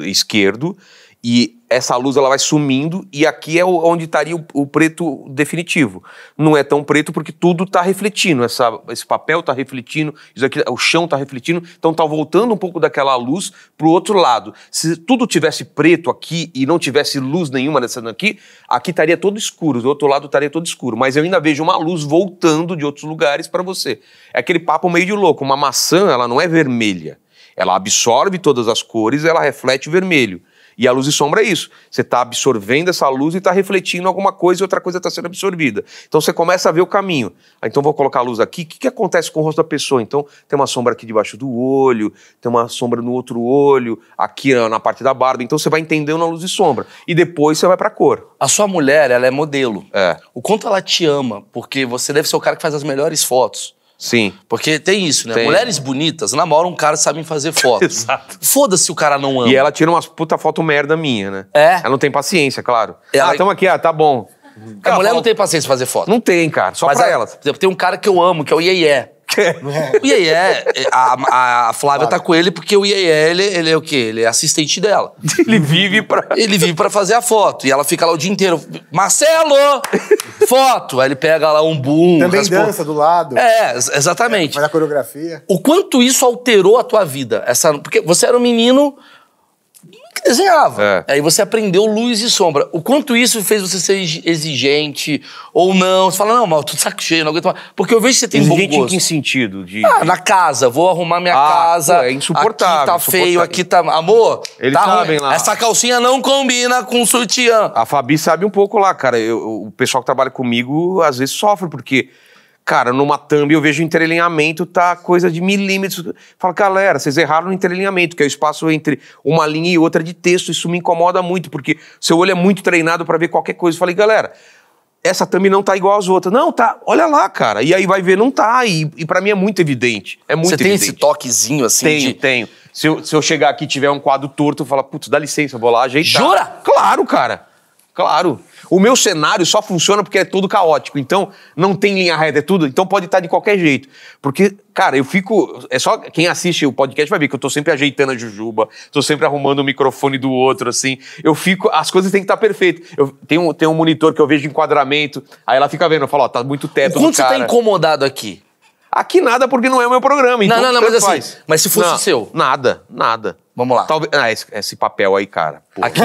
esquerdo e essa luz ela vai sumindo e aqui é onde estaria o, o preto definitivo. Não é tão preto porque tudo está refletindo, essa, esse papel está refletindo, isso aqui, o chão está refletindo, então está voltando um pouco daquela luz para o outro lado. Se tudo tivesse preto aqui e não tivesse luz nenhuma nessa aqui, aqui estaria todo escuro, do outro lado estaria todo escuro. Mas eu ainda vejo uma luz voltando de outros lugares para você. É aquele papo meio de louco. Uma maçã ela não é vermelha, ela absorve todas as cores, ela reflete o vermelho. E a luz e sombra é isso. Você está absorvendo essa luz e está refletindo alguma coisa e outra coisa está sendo absorvida. Então você começa a ver o caminho. Ah, então vou colocar a luz aqui. O que, que acontece com o rosto da pessoa? Então tem uma sombra aqui debaixo do olho, tem uma sombra no outro olho, aqui na parte da barba. Então você vai entendendo a luz e sombra. E depois você vai para a cor. A sua mulher, ela é modelo. É. O quanto ela te ama, porque você deve ser o cara que faz as melhores fotos. Sim. Porque tem isso, né? Tem. Mulheres bonitas namoram cara que sabem fazer foto. Exato. Foda-se o cara não ama. E ela tira umas puta foto merda minha, né? É. Ela não tem paciência, claro. Ela... Ah, tamo aqui, ah, tá bom. a mulher fala... não tem paciência pra fazer foto. Não tem, cara. Só Mas pra é, ela. Por exemplo, tem um cara que eu amo, que é o Yeye. o Iê, é, a, a Flávia tá com ele porque o Iê, ele, ele é o quê? Ele é assistente dela. Ele vive pra. Ele vive pra fazer a foto. E ela fica lá o dia inteiro. Marcelo! Foto! Aí ele pega lá um boom. Também raspo... dança do lado. É, exatamente. É, faz a coreografia. O quanto isso alterou a tua vida? Essa... Porque você era um menino que desenhava. É. Aí você aprendeu luz e sombra. O quanto isso fez você ser exigente ou não? Você fala, não, mal, tudo saco cheio, não aguento mais. Porque eu vejo que você tem exigente bom gosto. em que sentido? De... Ah, na casa, vou arrumar minha ah, casa. Pô, é insuportável. Aqui tá feio, aqui tá... Amor, Eles tá sabem lá. Essa calcinha não combina com o sutiã. A Fabi sabe um pouco lá, cara. Eu, o pessoal que trabalha comigo às vezes sofre, porque... Cara, numa thumb eu vejo o entrelinhamento tá coisa de milímetros. Fala, galera, vocês erraram no entrelinhamento, que é o espaço entre uma linha e outra de texto. Isso me incomoda muito, porque seu olho é muito treinado para ver qualquer coisa. falei, galera, essa thumb não tá igual às outras. Não, tá, olha lá, cara. E aí vai ver, não tá. E, e para mim é muito evidente. É muito Você tem esse toquezinho assim? Tenho, de... tenho. Se eu, se eu chegar aqui e tiver um quadro torto, eu falo, putz, dá licença, vou lá ajeitar. Jura? Claro, cara. Claro. O meu cenário só funciona porque é tudo caótico. Então, não tem linha reta, é tudo. Então, pode estar de qualquer jeito. Porque, cara, eu fico. É só quem assiste o podcast vai ver que eu tô sempre ajeitando a Jujuba, tô sempre arrumando o microfone do outro, assim. Eu fico. As coisas têm que estar perfeitas. Eu tenho, um, tenho um monitor que eu vejo enquadramento, aí ela fica vendo, eu falo, ó, tá muito teto. quanto você tá incomodado aqui? Aqui nada, porque não é o meu programa. Então não, não, não, mas assim, faz? assim. Mas se fosse não, o seu. Nada, nada. Vamos lá. Talvez. Ah, esse, esse, papel aí, cara. Aqui?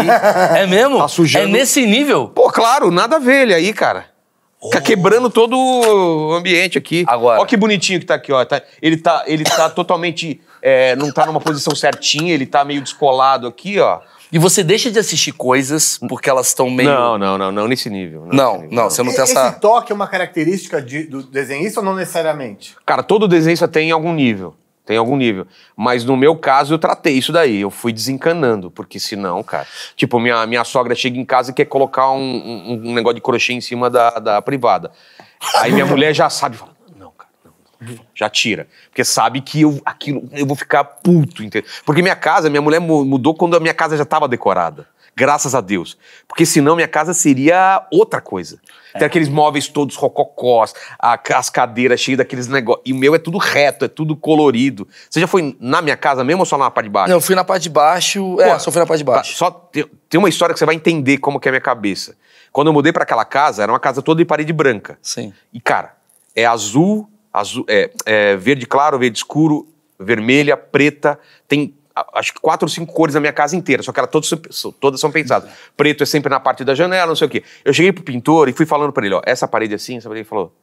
é mesmo? Tá sujando. É nesse nível? Pô, claro, nada a ver ele aí, cara. Fica oh. quebrando todo o ambiente aqui. Agora. Olha que bonitinho que tá aqui, ó. Tá, ele, tá, ele tá totalmente. É, não tá numa posição certinha, ele tá meio descolado aqui, ó. E você deixa de assistir coisas porque elas estão meio. Não, não, não, não nesse nível. Não, não, nesse nível, não, não. você não tem essa. Esse toque é uma característica de, do desenhista ou não necessariamente? Cara, todo desenhista tem algum nível tem algum nível. Mas no meu caso, eu tratei isso daí. Eu fui desencanando, porque senão, cara. Tipo, minha, minha sogra chega em casa e quer colocar um, um, um negócio de crochê em cima da, da privada. Aí minha mulher já sabe, fala, não, cara, não, não. Já tira. Porque sabe que eu, aquilo, eu vou ficar puto. Entendeu? Porque minha casa, minha mulher mudou quando a minha casa já estava decorada. Graças a Deus. Porque senão minha casa seria outra coisa. Tem é. aqueles móveis todos rococós, a, as cadeiras cheias daqueles negócios. E o meu é tudo reto, é tudo colorido. Você já foi na minha casa mesmo ou só na parte de baixo? Não, eu fui na parte de baixo. É, Pô, é, só fui na parte de tá, baixo. Só tem, tem uma história que você vai entender como que é a minha cabeça. Quando eu mudei para aquela casa, era uma casa toda de parede branca. Sim. E, cara, é azul, azul é, é verde claro, verde escuro, vermelha, preta, tem acho que quatro ou cinco cores na minha casa inteira, só que ela todas, todas são pensadas. Preto é sempre na parte da janela, não sei o quê. Eu cheguei pro pintor e fui falando para ele, ó, essa parede é assim, essa parede, é assim. ele falou,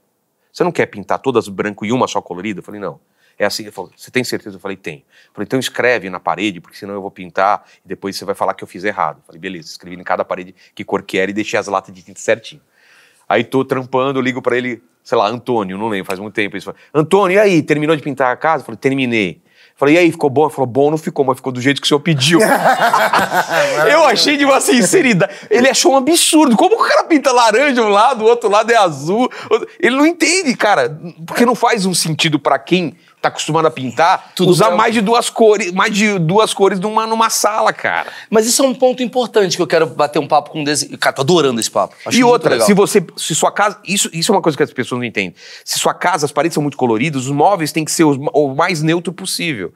você não quer pintar todas branco e uma só colorida? Eu falei, não. É assim, ele falou, você tem certeza? Eu falei, tenho. Eu falei, então escreve na parede, porque senão eu vou pintar e depois você vai falar que eu fiz errado. Eu falei, beleza, escrevi em cada parede que cor que era e deixei as latas de tinta certinho. Aí tô trampando, ligo para ele, sei lá, Antônio, não lembro, faz muito tempo. Ele falou, Antônio, e aí, terminou de pintar a casa? Eu falei, terminei. Falei, e aí, ficou bom? Ele falou, bom não ficou, mas ficou do jeito que o senhor pediu. eu achei de uma sinceridade. Ele achou um absurdo. Como o cara pinta laranja um lado, o outro lado é azul? Ele não entende, cara. Porque não faz um sentido para quem tá acostumado a pintar, Tudo usar branco. mais de duas cores, mais de duas cores numa, numa sala, cara. Mas isso é um ponto importante que eu quero bater um papo com um desenho. Cara, tô adorando esse papo. Acho e outra, legal. se você. Se sua casa. Isso, isso é uma coisa que as pessoas não entendem. Se sua casa, as paredes são muito coloridas, os móveis têm que ser os, o mais neutro possível.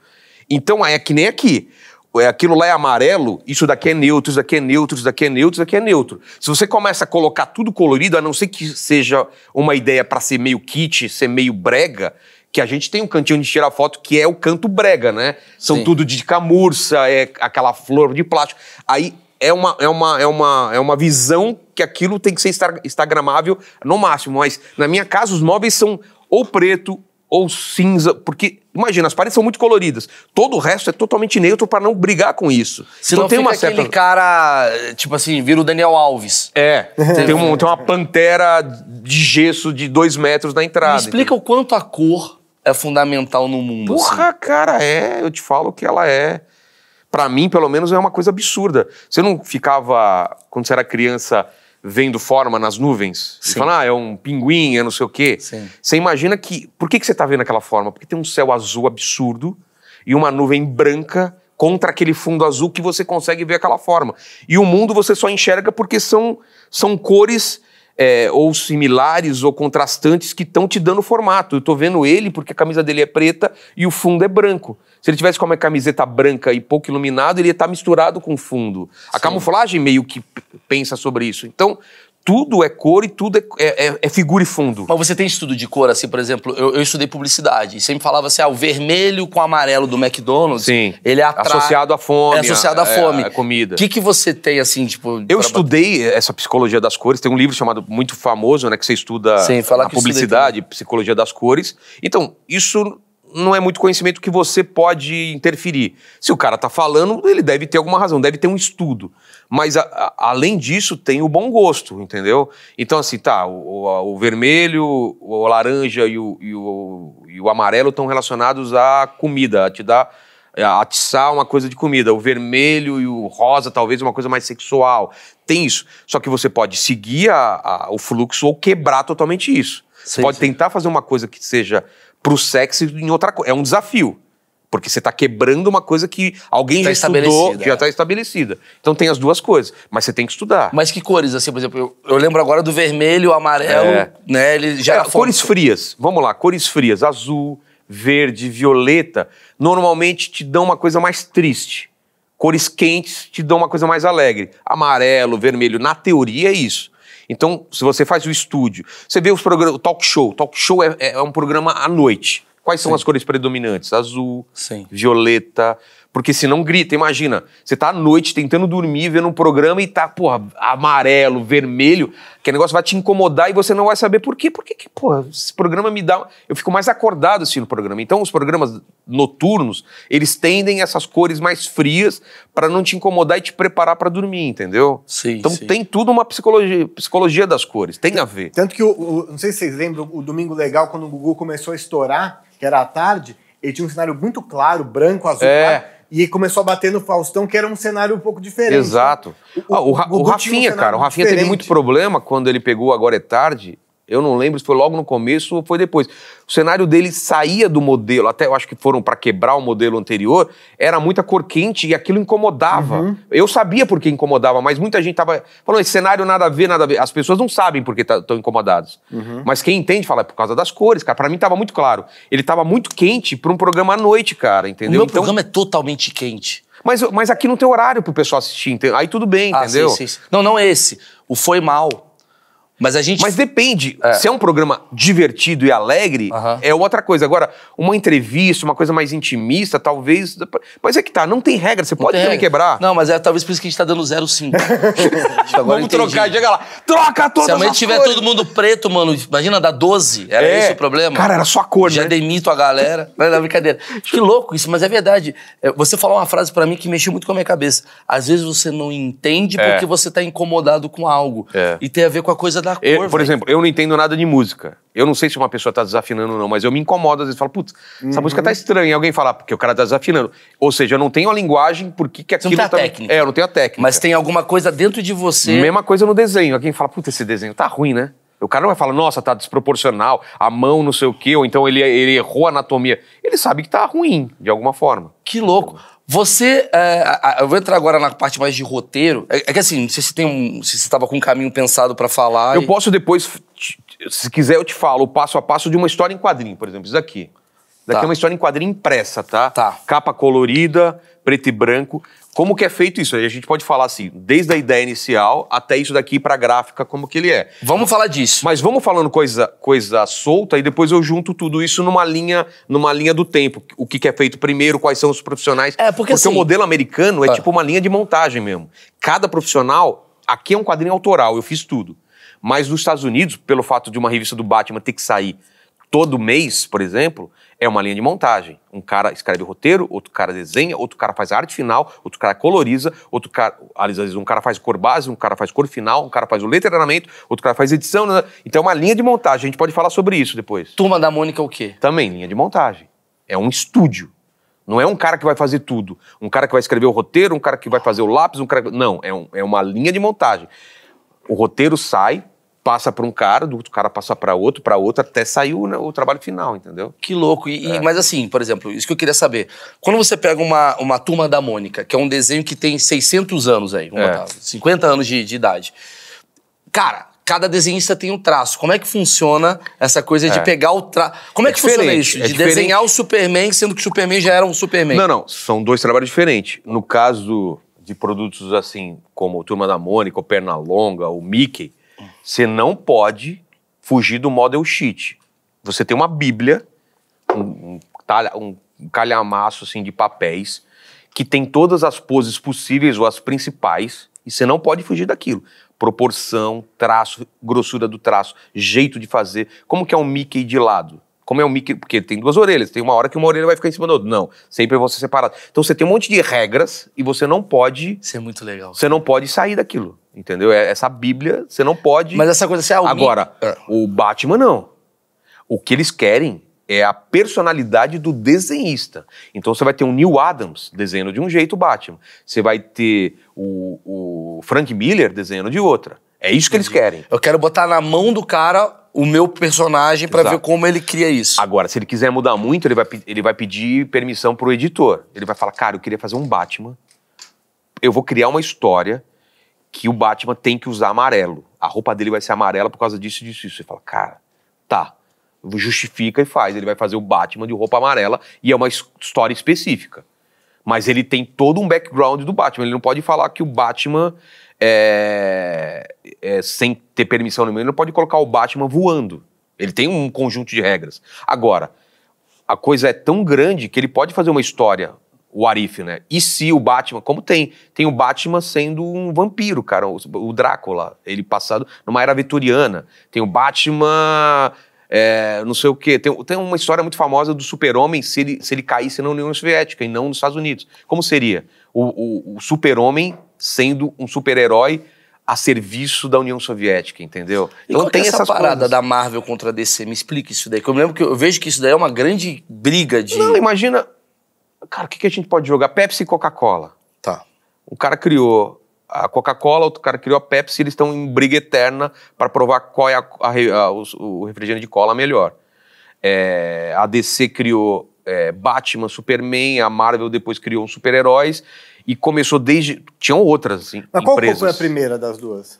Então é que nem aqui é, aquilo lá é amarelo, isso daqui é neutro, isso daqui é neutro, isso daqui é neutro, isso daqui é neutro. Se você começa a colocar tudo colorido, a não ser que seja uma ideia para ser meio kit, ser meio brega, que a gente tem um cantinho de tirar foto que é o canto brega, né? São Sim. tudo de camurça, é aquela flor de plástico. Aí é uma, é uma, é uma, é uma visão que aquilo tem que ser instagramável no máximo. Mas na minha casa os móveis são ou preto ou cinza, porque imagina, as paredes são muito coloridas. Todo o resto é totalmente neutro para não brigar com isso. Se então, não tem uma certa... aquele cara, tipo assim, vira o Daniel Alves. É, tem, um, tem uma pantera de gesso de dois metros na entrada. Me explica então. o quanto a cor é fundamental no mundo. Assim. Porra, assim. cara, é. Eu te falo que ela é. Para mim, pelo menos, é uma coisa absurda. Você não ficava, quando você era criança, vendo forma nas nuvens? Sim. Você fala, ah, é um pinguim, é não sei o quê. Sim. Você imagina que. Por que, que você está vendo aquela forma? Porque tem um céu azul absurdo e uma nuvem branca contra aquele fundo azul que você consegue ver aquela forma. E o mundo você só enxerga porque são, são cores é, ou similares ou contrastantes que estão te dando o formato. Eu estou vendo ele porque a camisa dele é preta e o fundo é branco. Se ele tivesse com uma camiseta branca e pouco iluminado, ele ia estar tá misturado com o fundo. A Sim. camuflagem meio que pensa sobre isso. Então, tudo é cor e tudo é, é, é, é, figura e fundo. Mas você tem estudo de cor, assim, por exemplo, eu, eu estudei publicidade e sempre falava assim, ah, o vermelho com o amarelo do McDonald's, Sim. ele atrai... Associado à fome. É associado à é, fome. A, comida. O que, que você tem, assim, tipo... Eu estudei bater? essa psicologia das cores, tem um livro chamado, muito famoso, né, que você estuda Sim, a publicidade, psicologia das cores. Então, isso não é muito conhecimento que você pode interferir. Se o cara está falando, ele deve ter alguma razão, deve ter um estudo. Mas, a, a, além disso, tem o bom gosto, entendeu? Então, assim, tá, o, o, o vermelho, o laranja e o, e o, e o amarelo estão relacionados à comida, a te dar atiçar uma coisa de comida, o vermelho e o rosa, talvez uma coisa mais sexual. Tem isso. Só que você pode seguir a, a, o fluxo ou quebrar totalmente isso. Sim, pode sim. tentar fazer uma coisa que seja para o sexo em outra coisa. É um desafio. Porque você está quebrando uma coisa que alguém tá já estudou, é. já está estabelecida. Então tem as duas coisas, mas você tem que estudar. Mas que cores, assim, por exemplo, eu, eu lembro agora do vermelho, amarelo, é. né? Ele já é, cores frias. Vamos lá, cores frias, azul, verde, violeta, normalmente te dão uma coisa mais triste. Cores quentes te dão uma coisa mais alegre. Amarelo, vermelho, na teoria é isso. Então, se você faz o estúdio, você vê os programas, o talk show. Talk show é, é, é um programa à noite. Quais são Sim. as cores predominantes? Azul, Sim. violeta, porque senão grita, imagina. Você tá à noite tentando dormir, vendo um programa e tá, porra, amarelo, vermelho, que negócio vai te incomodar e você não vai saber por quê. Por que, porra, esse programa me dá. Eu fico mais acordado assim no programa. Então, os programas noturnos, eles tendem essas cores mais frias para não te incomodar e te preparar para dormir, entendeu? Sim. Então, sim. tem tudo uma psicologia, psicologia das cores, tem a ver. Tanto que, o, o, não sei se vocês lembram, o Domingo Legal, quando o Google começou a estourar, que era à tarde, ele tinha um cenário muito claro, branco, azul. É. Claro e começou a bater no Faustão, que era um cenário um pouco diferente. Exato. O, ah, o, o, o Rafinha, um cara, o Rafinha diferente. teve muito problema quando ele pegou Agora é Tarde eu não lembro se foi logo no começo ou foi depois. O cenário dele saía do modelo, até eu acho que foram para quebrar o modelo anterior, era muita cor quente e aquilo incomodava. Uhum. Eu sabia por que incomodava, mas muita gente tava falando, esse cenário nada a ver, nada a ver. As pessoas não sabem por que estão tá, incomodadas. Uhum. Mas quem entende fala, é por causa das cores, cara. Para mim tava muito claro. Ele tava muito quente para um programa à noite, cara, entendeu? O meu então... programa é totalmente quente. Mas, mas aqui não tem horário pro pessoal assistir, aí tudo bem, ah, entendeu? Sim, sim, sim. Não, não é esse. O Foi Mal mas a gente. Mas depende. É. Se é um programa divertido e alegre, é outra coisa. Agora, uma entrevista, uma coisa mais intimista, talvez. Mas é que tá, não tem regra, você não pode também regra. quebrar. Não, mas é talvez por isso que a gente tá dando 0,5. Vamos trocar, chega lá. Troca todas Se amanhã tiver cores. todo mundo preto, mano, imagina dar 12. Era é. esse o problema? Cara, era só a cor, Já né? demito a galera. Não é brincadeira. Que louco isso, mas é verdade. É, você falou uma frase para mim que mexeu muito com a minha cabeça. Às vezes você não entende é. porque você tá incomodado com algo. É. E tem a ver com a coisa da da cor. Eu, por exemplo, eu não entendo nada de música. Eu não sei se uma pessoa tá desafinando ou não, mas eu me incomodo às vezes. Falo, putz, uhum. essa música tá estranha. Alguém fala, porque o cara tá desafinando. Ou seja, eu não tenho a linguagem, por que aquilo... Você não tem tá... a técnica. É, eu não tenho a técnica. Mas tem alguma coisa dentro de você... Mesma coisa no desenho. Alguém fala, puta, esse desenho tá ruim, né? O cara não vai falar, nossa, tá desproporcional, a mão não sei o quê, ou então ele, ele errou a anatomia. Ele sabe que tá ruim, de alguma forma. Que louco. Você. É, eu vou entrar agora na parte mais de roteiro. É, é que assim, não sei se tem um. Se você estava com um caminho pensado para falar. Eu e... posso depois. Se quiser, eu te falo o passo a passo de uma história em quadrinho, por exemplo, isso aqui. Daqui tá. é uma história em quadrinho impressa, tá? Tá. Capa colorida, preto e branco. Como que é feito isso? A gente pode falar assim, desde a ideia inicial até isso daqui para gráfica, como que ele é. Vamos falar disso. Mas vamos falando coisa, coisa solta e depois eu junto tudo isso numa linha, numa linha do tempo. O que, que é feito primeiro, quais são os profissionais. É, porque, porque assim, o modelo americano é ah. tipo uma linha de montagem mesmo. Cada profissional, aqui é um quadrinho autoral, eu fiz tudo. Mas nos Estados Unidos, pelo fato de uma revista do Batman ter que sair todo mês, por exemplo, é uma linha de montagem. Um cara escreve o roteiro, outro cara desenha, outro cara faz a arte final, outro cara coloriza, outro cara. Às vezes, um cara faz cor base, um cara faz cor final, um cara faz o letramento, outro cara faz edição. Né? Então é uma linha de montagem. A gente pode falar sobre isso depois. Turma da Mônica, é o quê? Também, linha de montagem. É um estúdio. Não é um cara que vai fazer tudo. Um cara que vai escrever o roteiro, um cara que vai fazer o lápis, um cara. Não, é, um, é uma linha de montagem. O roteiro sai, passa para um cara, do outro cara passa para outro, para outro, até saiu né, o trabalho final, entendeu? Que louco. E, é. e, mas assim, por exemplo, isso que eu queria saber. Quando você pega uma, uma Turma da Mônica, que é um desenho que tem 600 anos aí, vamos é. botar, 50 anos de, de idade. Cara, cada desenhista tem um traço. Como é que funciona essa coisa é. de pegar o traço? Como é, é que funciona isso? É de é desenhar o Superman, sendo que o Superman já era um Superman. Não, não. São dois trabalhos diferentes. No caso de produtos assim, como Turma da Mônica, o Pernalonga, o Mickey, você não pode fugir do model sheet. Você tem uma bíblia, um, um, um calhamaço assim, de papéis, que tem todas as poses possíveis ou as principais, e você não pode fugir daquilo. Proporção, traço, grossura do traço, jeito de fazer. Como que é um Mickey de lado? Como é um mic, porque tem duas orelhas, tem uma hora que uma orelha vai ficar em cima da outra. Não, sempre você ser Então você tem um monte de regras e você não pode. Isso é muito legal. Você não pode sair daquilo, entendeu? É, essa Bíblia, você não pode. Mas essa coisa, você é alguém... Agora, ah. o Batman não. O que eles querem é a personalidade do desenhista. Então você vai ter um Neil Adams desenhando de um jeito o Batman. Você vai ter o, o Frank Miller desenhando de outra. É isso que eles querem. Eu quero botar na mão do cara o meu personagem para ver como ele cria isso. Agora, se ele quiser mudar muito, ele vai, ele vai pedir permissão pro editor. Ele vai falar, cara, eu queria fazer um Batman. Eu vou criar uma história que o Batman tem que usar amarelo. A roupa dele vai ser amarela por causa disso, disso, isso. Você fala, cara, tá. Justifica e faz. Ele vai fazer o Batman de roupa amarela e é uma história específica. Mas ele tem todo um background do Batman. Ele não pode falar que o Batman é, é, sem ter permissão no ele não pode colocar o Batman voando. Ele tem um conjunto de regras. Agora, a coisa é tão grande que ele pode fazer uma história, o Arif, né? E se o Batman, como tem, tem o Batman sendo um vampiro, cara, o, o Drácula, ele passado numa era vitoriana. Tem o Batman é, não sei o quê. Tem, tem uma história muito famosa do super-homem se ele, se ele caísse na União Soviética e não nos Estados Unidos. Como seria? O, o, o super-homem sendo um super-herói a serviço da União Soviética, entendeu? E então é tem essa parada coisas. da Marvel contra a DC, me explica isso daí. eu lembro que eu vejo que isso daí é uma grande briga de. Não, imagina. Cara, o que, que a gente pode jogar? Pepsi e Coca-Cola. Tá. O cara criou a Coca-Cola, outro cara criou a Pepsi, eles estão em briga eterna para provar qual é a, a, o, o, refrigerante de cola melhor. É, a DC criou é, Batman, Superman, a Marvel depois criou um super-heróis e começou desde. Tinham outras. Assim, Mas qual foi a primeira das duas?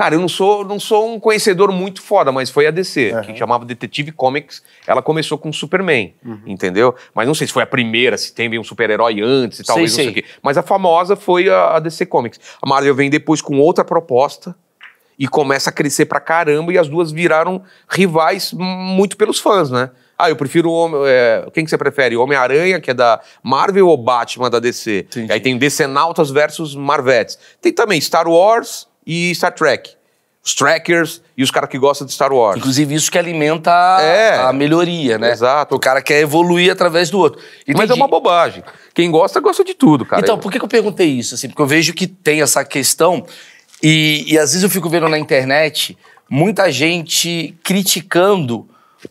Cara, eu não sou, não sou um conhecedor muito foda, mas foi a DC, uhum. que chamava Detetive Comics. Ela começou com Superman, uhum. entendeu? Mas não sei se foi a primeira, se teve um super-herói antes e talvez sei, não sei o quê. Mas a famosa foi a, a DC Comics. A Marvel vem depois com outra proposta e começa a crescer pra caramba e as duas viraram rivais muito pelos fãs, né? Ah, eu prefiro o é, quem que você prefere? Homem-Aranha, que é da Marvel ou Batman da DC? Aí tem DC Nautas versus Marvettes. Tem também Star Wars, e Star Trek. Os trackers e os caras que gostam de Star Wars. Inclusive, isso que alimenta a, é. a melhoria, né? Exato. O cara quer evoluir através do outro. Entendi. Mas é uma bobagem. Quem gosta, gosta de tudo, cara. Então, por que, que eu perguntei isso? Assim, porque eu vejo que tem essa questão e, e às vezes eu fico vendo na internet muita gente criticando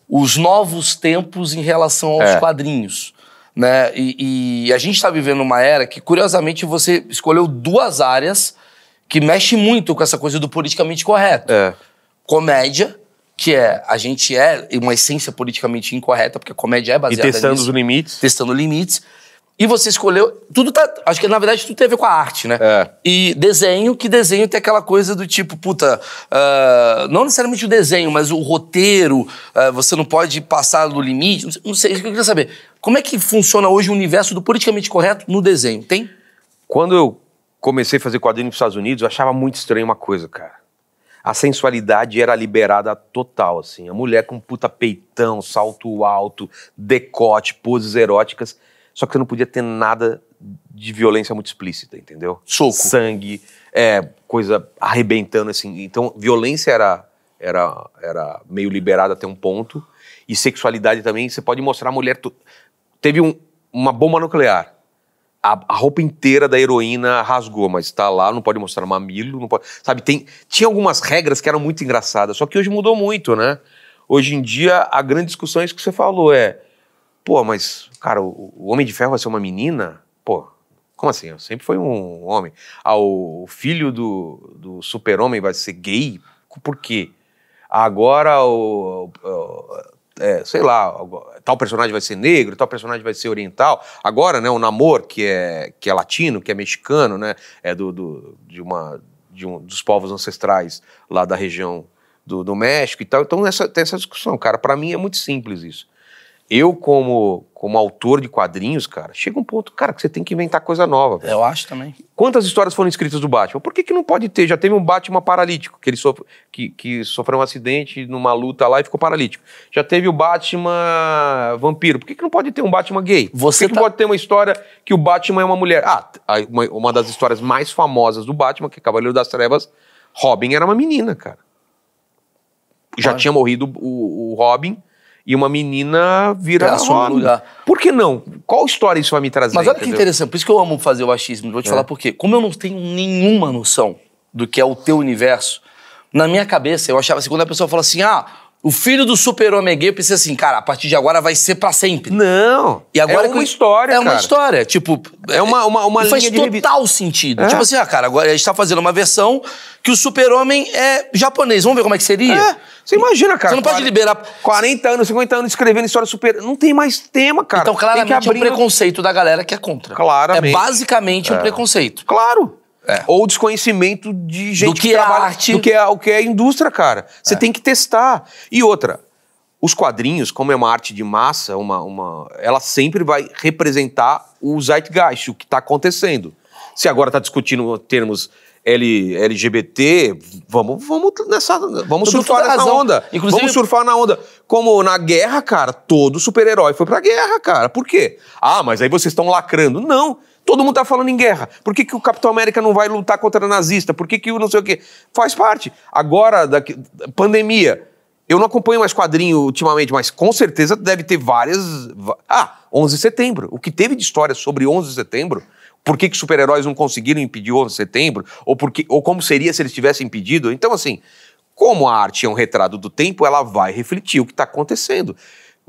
os novos tempos em relação aos é. quadrinhos. Né? E, e a gente está vivendo uma era que, curiosamente, você escolheu duas áreas que mexe muito com essa coisa do politicamente correto. É. Comédia, que é a gente é uma essência politicamente incorreta, porque a comédia é baseada E testando os limites. Testando limites. E você escolheu. Tudo tá. Acho que na verdade tudo tem a ver com a arte, né? É. E desenho, que desenho tem aquela coisa do tipo, puta. Uh, não necessariamente o desenho, mas o roteiro. Uh, você não pode passar do limite. Não sei, não sei, isso que eu queria saber. Como é que funciona hoje o universo do politicamente correto no desenho? Tem? Quando eu comecei a fazer quadrinho nos Estados Unidos, eu achava muito estranho uma coisa, cara. A sensualidade era liberada total, assim. A mulher com puta peitão, salto alto, decote, poses eróticas. Só que você não podia ter nada de violência muito explícita, entendeu? Soco. Sangue, é, coisa arrebentando, assim. Então, violência era, era, era meio liberada até um ponto. E sexualidade também, você pode mostrar a mulher. Tu... Teve um, uma bomba nuclear a, a, roupa inteira da heroína rasgou, mas está lá, não pode mostrar mamilo, não pode. Sabe, tem, tinha algumas regras que eram muito engraçadas, só que hoje mudou muito, né? Hoje em dia, a grande discussão é isso que você falou: é, pô, mas, cara, o, o Homem de Ferro vai ser uma menina? Pô, como assim? Eu sempre foi um homem. Ah, o filho do, do super-homem vai ser gay? Por quê? Agora o, o, é, sei lá, tal personagem vai ser negro, tal personagem vai ser oriental. Agora, né, o Namor, que é, que é latino, que é mexicano, né, é do, do de uma, de um, dos povos ancestrais lá da região do, do México e tal. Então, essa, tem essa discussão, cara. Para mim é muito simples isso eu, como, como autor de quadrinhos, cara, chega um ponto, cara, que você tem que inventar coisa nova. Véio. Eu acho também. Quantas histórias foram escritas do Batman? Por que, que não pode ter? Já teve um Batman paralítico, que ele sofre, que, que sofreu um acidente numa luta lá e ficou paralítico. Já teve o Batman vampiro. Por que, que não pode ter um Batman gay? Você Por que, tá... que pode ter uma história que o Batman é uma mulher? Ah, uma, uma das histórias mais famosas do Batman, que é Cavaleiro das Trevas, Robin era uma menina, cara. Já tinha morrido o, o Robin e uma menina vira sua lugar. Por que não? Qual história isso vai me trazer? Mas olha entendeu? que interessante, por isso que eu amo fazer o achismo. Vou te é. falar por quê. Como eu não tenho nenhuma noção do que é o teu universo, na minha cabeça eu achava assim, quando a pessoa fala assim, ah, o filho do super-homem gay pensei assim, cara, a partir de agora vai ser para sempre. Não. E é agora é uma que... história, É cara. uma história. Tipo, é uma, uma, uma linha faz total revi... sentido. É. Tipo assim, ah, cara, agora a gente tá fazendo uma versão que o super-homem é japonês. Vamos ver como é que seria? É. Você imagina, cara. Você não 40, pode liberar. 40 anos, 50 anos escrevendo história super. Não tem mais tema, cara. Então, claramente é abrir... é um preconceito da galera que é contra. Claro. É basicamente é. um preconceito. Claro. É. Ou desconhecimento de gente do que, que é trabalha, arte. do que é o que é indústria, cara. Você é. tem que testar. E outra, os quadrinhos, como é uma arte de massa, uma, uma, ela sempre vai representar o zeitgeist, o que está acontecendo. Se agora está discutindo termos L, LGBT, vamos, vamos nessa, vamos surfar nessa onda. Inclusive... Vamos surfar na onda. Como na guerra, cara, todo super-herói foi pra guerra, cara. Por quê? Ah, mas aí vocês estão lacrando. Não. Todo mundo está falando em guerra. Por que, que o Capitão América não vai lutar contra nazista? Por que, que o não sei o quê? Faz parte. Agora, da pandemia. Eu não acompanho mais quadrinho ultimamente, mas com certeza deve ter várias. Ah, 11 de setembro. O que teve de história sobre 11 de setembro? Por que, que super-heróis não conseguiram impedir o 11 de setembro? Ou, porque, ou como seria se eles tivessem impedido? Então, assim, como a arte é um retrato do tempo, ela vai refletir o que está acontecendo.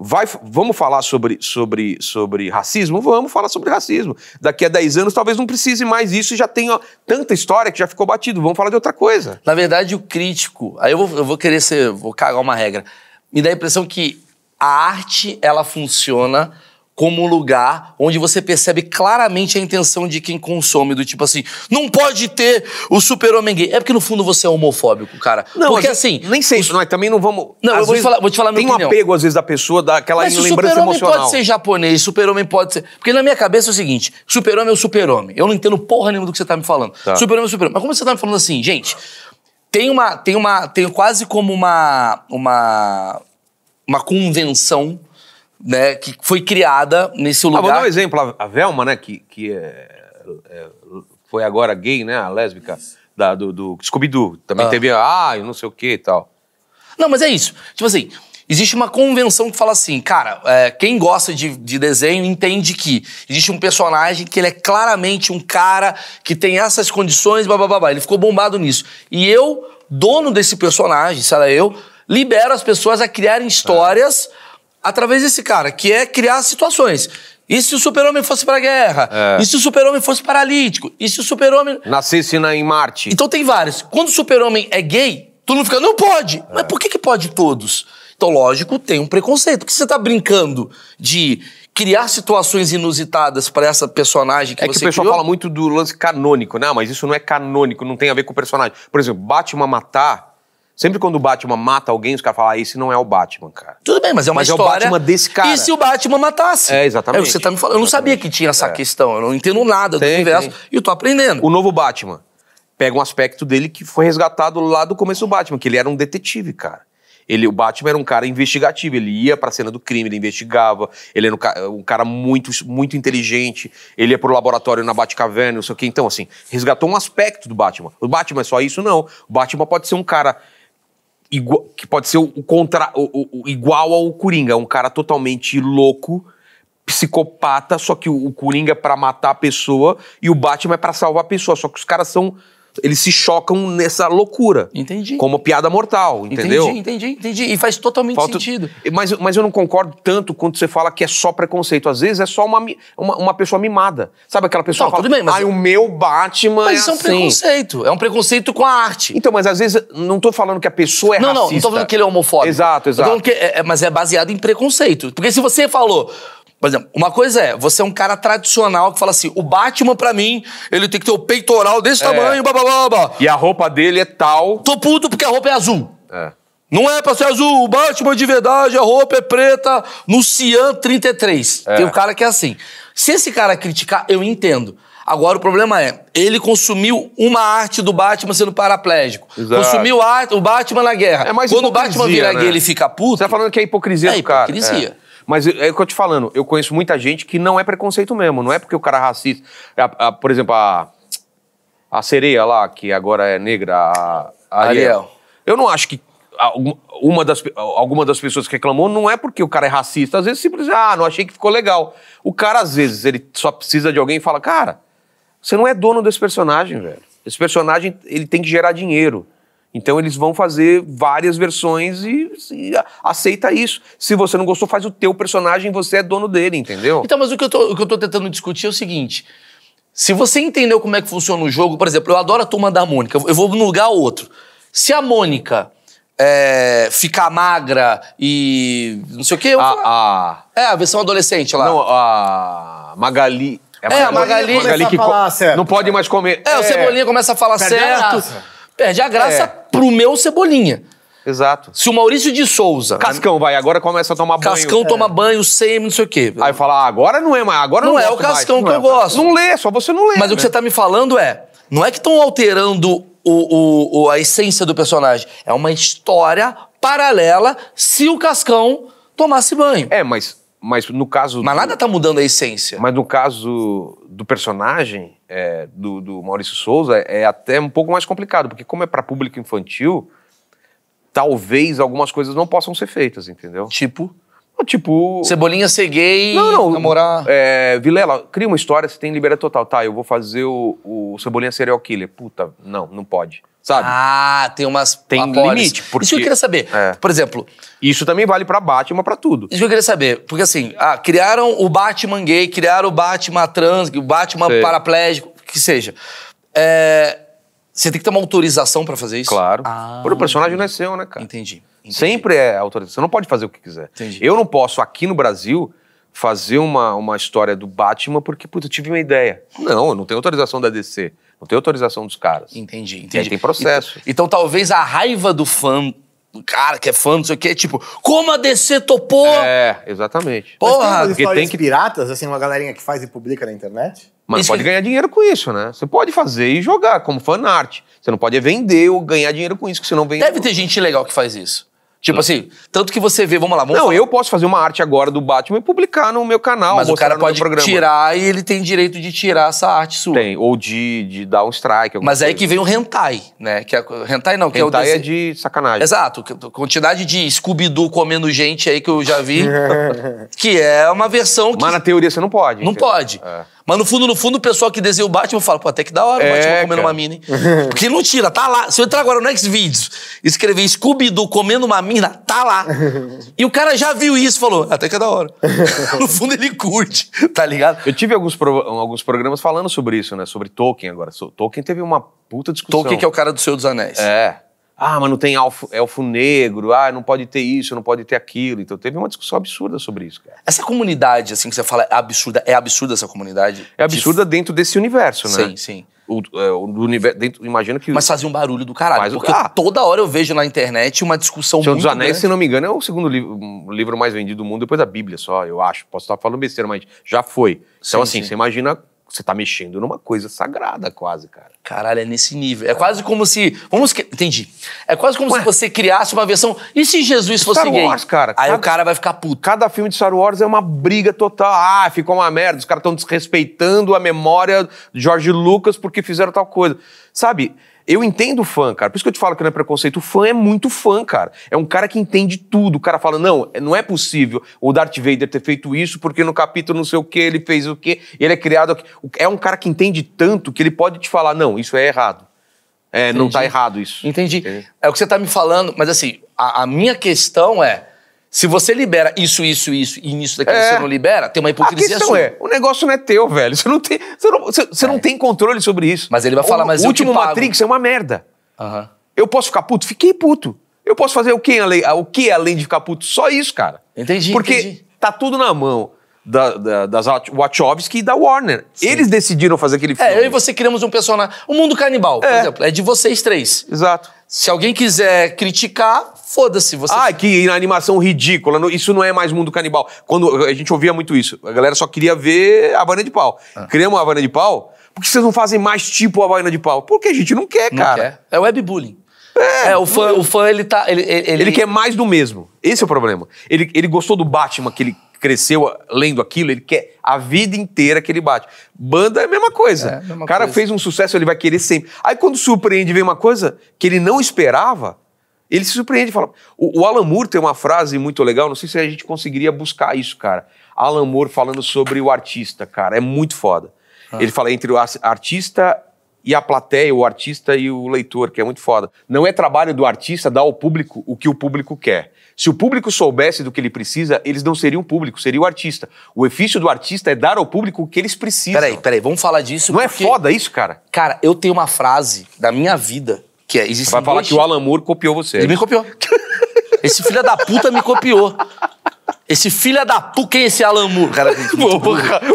Vai, vamos falar sobre, sobre, sobre racismo? Vamos falar sobre racismo. Daqui a 10 anos talvez não precise mais disso e já tenha tanta história que já ficou batido. Vamos falar de outra coisa. Na verdade, o crítico. Aí eu vou, eu vou querer ser. Vou cagar uma regra. Me dá a impressão que a arte ela funciona como um lugar onde você percebe claramente a intenção de quem consome, do tipo assim, não pode ter o super-homem gay. É porque no fundo você é homofóbico, cara. Não, porque assim. Nem sei os... nós também não vamos. Não, eu vou te, falar, vou te falar Tem um apego, às vezes, da pessoa, daquela Mas lembrança super emocional. Super-homem pode ser japonês, super-homem pode ser. Porque na minha cabeça é o seguinte: super-homem é o super-homem. Eu não entendo porra nenhuma do que você tá me falando. Tá. Super-homem é super-homem. Mas como você tá me falando assim, gente, tem uma. Tem uma. Tem quase como uma. Uma. Uma convenção né, que foi criada nesse lugar. Ah, vou dar um exemplo. A Velma, né, que, que é, é, foi agora gay, né, a lésbica da, do, do Scooby-Doo. Também ah. teve, ah, eu não sei o que e tal. Não, mas é isso. Tipo assim, existe uma convenção que fala assim, cara, é, quem gosta de, de, desenho entende que existe um personagem que ele é claramente um cara que tem essas condições, babá, ele ficou bombado nisso. E eu, dono desse personagem, sei lá, eu, libero as pessoas a criarem ah. histórias através desse cara, que é criar situações. E se o super-homem fosse pra guerra? É. E se o super-homem fosse paralítico? E se o super-homem... Nascesse na, em Marte. Então tem vários. Quando o super-homem é gay, todo mundo fica, não pode. É. Mas por que, que pode todos? Então, lógico, tem um preconceito. que você tá brincando de criar situações inusitadas para essa personagem que é você É que o pessoal fala muito do lance canônico, né? Ah, mas isso não é canônico, não tem a ver com o personagem. Por exemplo, Batman matar Sempre quando o Batman mata alguém, os caras falam, ah, esse não é o Batman, cara. Tudo bem, mas é uma mas história... Mas é o Batman desse cara. E se o Batman matasse? É, exatamente. É, você tá me falando. Eu não sabia que tinha essa é. questão. Eu não entendo nada tem, do universo. Tem. E eu tô aprendendo. O novo Batman pega um aspecto dele que foi resgatado lá do começo do Batman, que ele era um detetive, cara. Ele, o Batman era um cara investigativo, ele ia pra cena do crime, ele investigava, ele era um, um cara muito, muito inteligente, ele ia pro laboratório na Batcaverna, não sei o quê. Então, assim, resgatou um aspecto do Batman. O Batman é só isso? Não. O Batman pode ser um cara igual, que pode ser o, o contra, o, o, igual ao Coringa, é um cara totalmente louco, psicopata, só que o, o Coringa é para matar a pessoa e o Batman é para salvar a pessoa, só que os caras são eles se chocam nessa loucura. Entendi. Como piada mortal, entendeu? Entendi, entendi, entendi. E faz totalmente Falta... sentido. Mas, mas eu não concordo tanto quando você fala que é só preconceito. Às vezes é só uma, uma, uma pessoa mimada. Sabe aquela pessoa não, que fala, bem, mas... ai, o meu Batman Mas é isso assim. é um assim. preconceito. É um preconceito com a arte. Então, mas às vezes, não estou falando que a pessoa é não, racista. Não, não, não tô falando que ele é homofóbico. Exato, exato. Que, é, é, mas é baseado em preconceito. Porque se você falou por exemplo, uma coisa é, você é um cara tradicional que fala assim, o Batman pra mim, ele tem que ter o peitoral desse é. tamanho, blá, blá, blá, E a roupa dele é tal... Tô puto porque a roupa é azul. É. Não é pra ser azul, o Batman de verdade, a roupa é preta, no Cian 33. É. Tem um cara que é assim. Se esse cara criticar, eu entendo. Agora o problema é, ele consumiu uma arte do Batman sendo paraplégico. Exato. Consumiu a, o Batman na guerra. É mais Quando o Batman vira né? gay, ele fica puto. Você tá falando que é hipocrisia é do cara. É hipocrisia. Mas é, é o que eu te falando, eu conheço muita gente que não é preconceito mesmo, não é porque o cara é racista. A, a, por exemplo, a, a sereia lá, que agora é negra, a, a Ariel. Ariel. Eu não acho que uma das, alguma das pessoas que reclamou não é porque o cara é racista, às vezes simplesmente, ah, não achei que ficou legal. O cara, às vezes, ele só precisa de alguém e fala, cara, você não é dono desse personagem, velho. Esse personagem, ele tem que gerar dinheiro. Então eles vão fazer várias versões e, e, aceita isso. Se você não gostou, faz o teu personagem, você é dono dele, entendeu? Então, mas o que, eu tô, que eu tô tentando discutir é o seguinte. Se você entendeu como é que funciona o jogo, por exemplo, eu adoro a turma da Mônica, eu vou num lugar outro. Se a Mônica é, ficar magra e não sei o quê, eu a, a... É, a versão adolescente lá. Não, a Magali... É, a Magali, é, a Magali, Magali, que, falar, não pode mais comer. É, o é. Cebolinha começa a falar certo. Perde a graça é pro meu Cebolinha. Exato. Se o Maurício de Souza. Cascão vai, agora começa a tomar banho. Cascão é. toma banho, sem não sei o quê. Aí fala, ah, agora não é mais, agora não, não é, é o Cascão mais. que eu gosto. Não lê, só você não lê. Mas né? o que né? você tá me falando é, não é que estão alterando o, o, o, a essência do personagem. É uma história paralela se o Cascão tomasse banho. É, mas mas no caso. Mas do, nada tá mudando a essência. Mas no caso do personagem, é, do, do, Maurício Souza, é até um pouco mais complicado, porque como é para público infantil, talvez algumas coisas não possam ser feitas, entendeu? Tipo. Ah, tipo. Cebolinha ser gay, não, não, namorar. É, Vilela, cria uma história, você tem liberdade total. Tá, eu vou fazer o, o Cebolinha serial killer. Puta, não, não pode. Sabe? Ah, tem umas. Tem apólices. limite. Porque... Isso que eu queria saber. É. Por exemplo. Isso também vale pra Batman, pra tudo. Isso que eu queria saber. Porque assim, ah, criaram o Batman gay, criaram o Batman trans, o Batman Sei. paraplégico, que seja. É você tem que ter uma autorização para fazer isso? Claro. Ah, Porque o personagem não é seu, né, cara? Entendi. entendi. Sempre é autorização. Você não pode fazer o que quiser. Entendi. Eu não posso, aqui no Brasil, fazer uma, uma história do Batman porque, puta, eu tive uma ideia. Não, eu não tenho autorização da DC. Não tenho autorização dos caras. Entendi, entendi. E aí tem processo. Então, então, talvez a raiva do fã cara que é fã, não sei o quê, tipo, como a DC topou? É, exatamente. Porra, Mas tem porque tem que piratas, assim, uma galerinha que faz e publica na internet? Mas isso pode que... É- ganhar dinheiro com isso, né? Você pode fazer e jogar como fanart. Você não pode vender ou ganhar dinheiro com isso, que você não vende. Deve ter gente legal que faz isso. Tipo assim, tanto que você vê, vamos lá, vamos Não, falar. eu posso fazer uma arte agora do Batman e publicar no meu canal. Mas o cara pode tirar e ele tem direito de tirar essa arte sua. Tem, ou de, de dar um strike. Mas é aí que vem o hentai, né? Que é, hentai não, que hentai é o... Hentai é de sacanagem. Exato, quantidade de Scooby-Doo comendo gente aí que eu já vi, que é uma versão que... Mas na teoria você não pode. Não entendeu? pode. É. Mas no fundo, no fundo, o pessoal que desenha o Batman fala, pô, até que da hora o é, Batman comendo cara. uma mina, hein? Porque não tira, tá lá. Se eu entrar agora no Xvideos e escrever Scooby-Doo comendo uma mina, tá lá. E o cara já viu isso falou, até que é da hora. no fundo, ele curte, tá ligado? Eu tive alguns, pro, alguns programas falando sobre isso, né? Sobre Tolkien agora. So, Tolkien teve uma puta discussão. Tolkien que é o cara do Senhor dos Anéis. É. Ah, mas não tem elfo, elfo é negro, ah, não pode ter isso, não pode ter aquilo. Então teve uma discussão absurda sobre isso, cara. Essa comunidade, assim, que você fala, é absurda, é absurda essa comunidade? É absurda de... dentro desse universo, né? Sim, sim. O, é, o universo, dentro, Imagina que... Mas fazia um barulho do caralho, Mas, porque ah, toda hora eu vejo na internet uma discussão Senhor muito dos Anéis, grande. se não me engano, é o segundo livro, livro mais vendido do mundo, depois da Bíblia só, eu acho. Posso estar falando besteira, mas já foi. Então, sim, assim, sim. você imagina você tá mexendo numa coisa sagrada, quase, cara. Caralho, é nesse nível. É, quase como se. Vamos. Entendi. É quase como Ué. se você criasse uma versão. E se Jesus fosse Star gay? Wars, cara. Aí cada, o cara vai ficar puto. Cada filme de Star Wars é uma briga total. Ah, ficou uma merda. Os caras estão desrespeitando a memória de George Lucas porque fizeram tal coisa. Sabe? Eu entendo o fã, cara. Por isso que eu te falo que não é preconceito. O fã é muito fã, cara. É um cara que entende tudo. O cara fala: não, é, não é possível o Darth Vader ter feito isso porque no capítulo não sei o que ele fez o que, ele é criado. Aqui. É um cara que entende tanto que ele pode te falar: não, isso é errado. É, Entendi. não tá errado isso. Entendi. Entendi. É o que você tá me falando, mas assim, a, a minha questão é se você libera isso, isso, isso e nisso daqui é. você não libera, tem uma hipocrisia a questão sua. é, o negócio não é teu, velho. Você não tem, você não, você, você é. não tem controle sobre isso. Mas ele vai falar, o, mas o último Matrix é uma merda. Uhum. Eu posso ficar puto? Fiquei puto. Eu posso fazer o que é além, o que é além de ficar puto? Só isso, cara. Entendi, Porque entendi. tá tudo na mão da, da, das Wachowski e da Warner. Sim. Eles decidiram fazer aquele é, filme. É, eu e você criamos um personagem. O Mundo Canibal, por é. exemplo, é de vocês três. Exato. Se alguém quiser criticar, foda-se. Você... Ah, que animação ridícula. Isso não é mais Mundo Canibal. Quando A gente ouvia muito isso. A galera só queria ver a Havana de Pau. Ah. Criamos a Havana de Pau, por que vocês não fazem mais tipo a Havana de Pau? Porque a gente não quer, não cara. Quer. É webbullying. É, é, o fã, é. o fã ele tá. Ele, ele, ele... ele quer mais do mesmo. Esse é o problema. Ele, ele gostou do Batman que ele cresceu lendo aquilo, ele quer a vida inteira que ele bate. Banda é a mesma coisa. É, mesma o cara coisa. fez um sucesso, ele vai querer sempre. Aí quando surpreende vem uma coisa que ele não esperava, ele se surpreende. Fala. O, o Alan Moore tem uma frase muito legal, não sei se a gente conseguiria buscar isso, cara. Alan Moore falando sobre o artista, cara, é muito foda. Ah. Ele fala entre o artista e a plateia, o artista e o leitor, que é muito foda. Não é trabalho do artista dar ao público o que o público quer. Se o público soubesse do que ele precisa, eles não seriam público, seria o artista. O ofício do artista é dar ao público o que eles precisam. Peraí, peraí, vamos falar disso. Não é porque... é foda isso, cara? Cara, eu tenho uma frase da minha vida que é: existe. Vai falar dois... que o Alan Moore copiou você. Ele me copiou. Esse filho da puta me copiou. Esse filho da puta, quem é esse Alan Moore? É cara,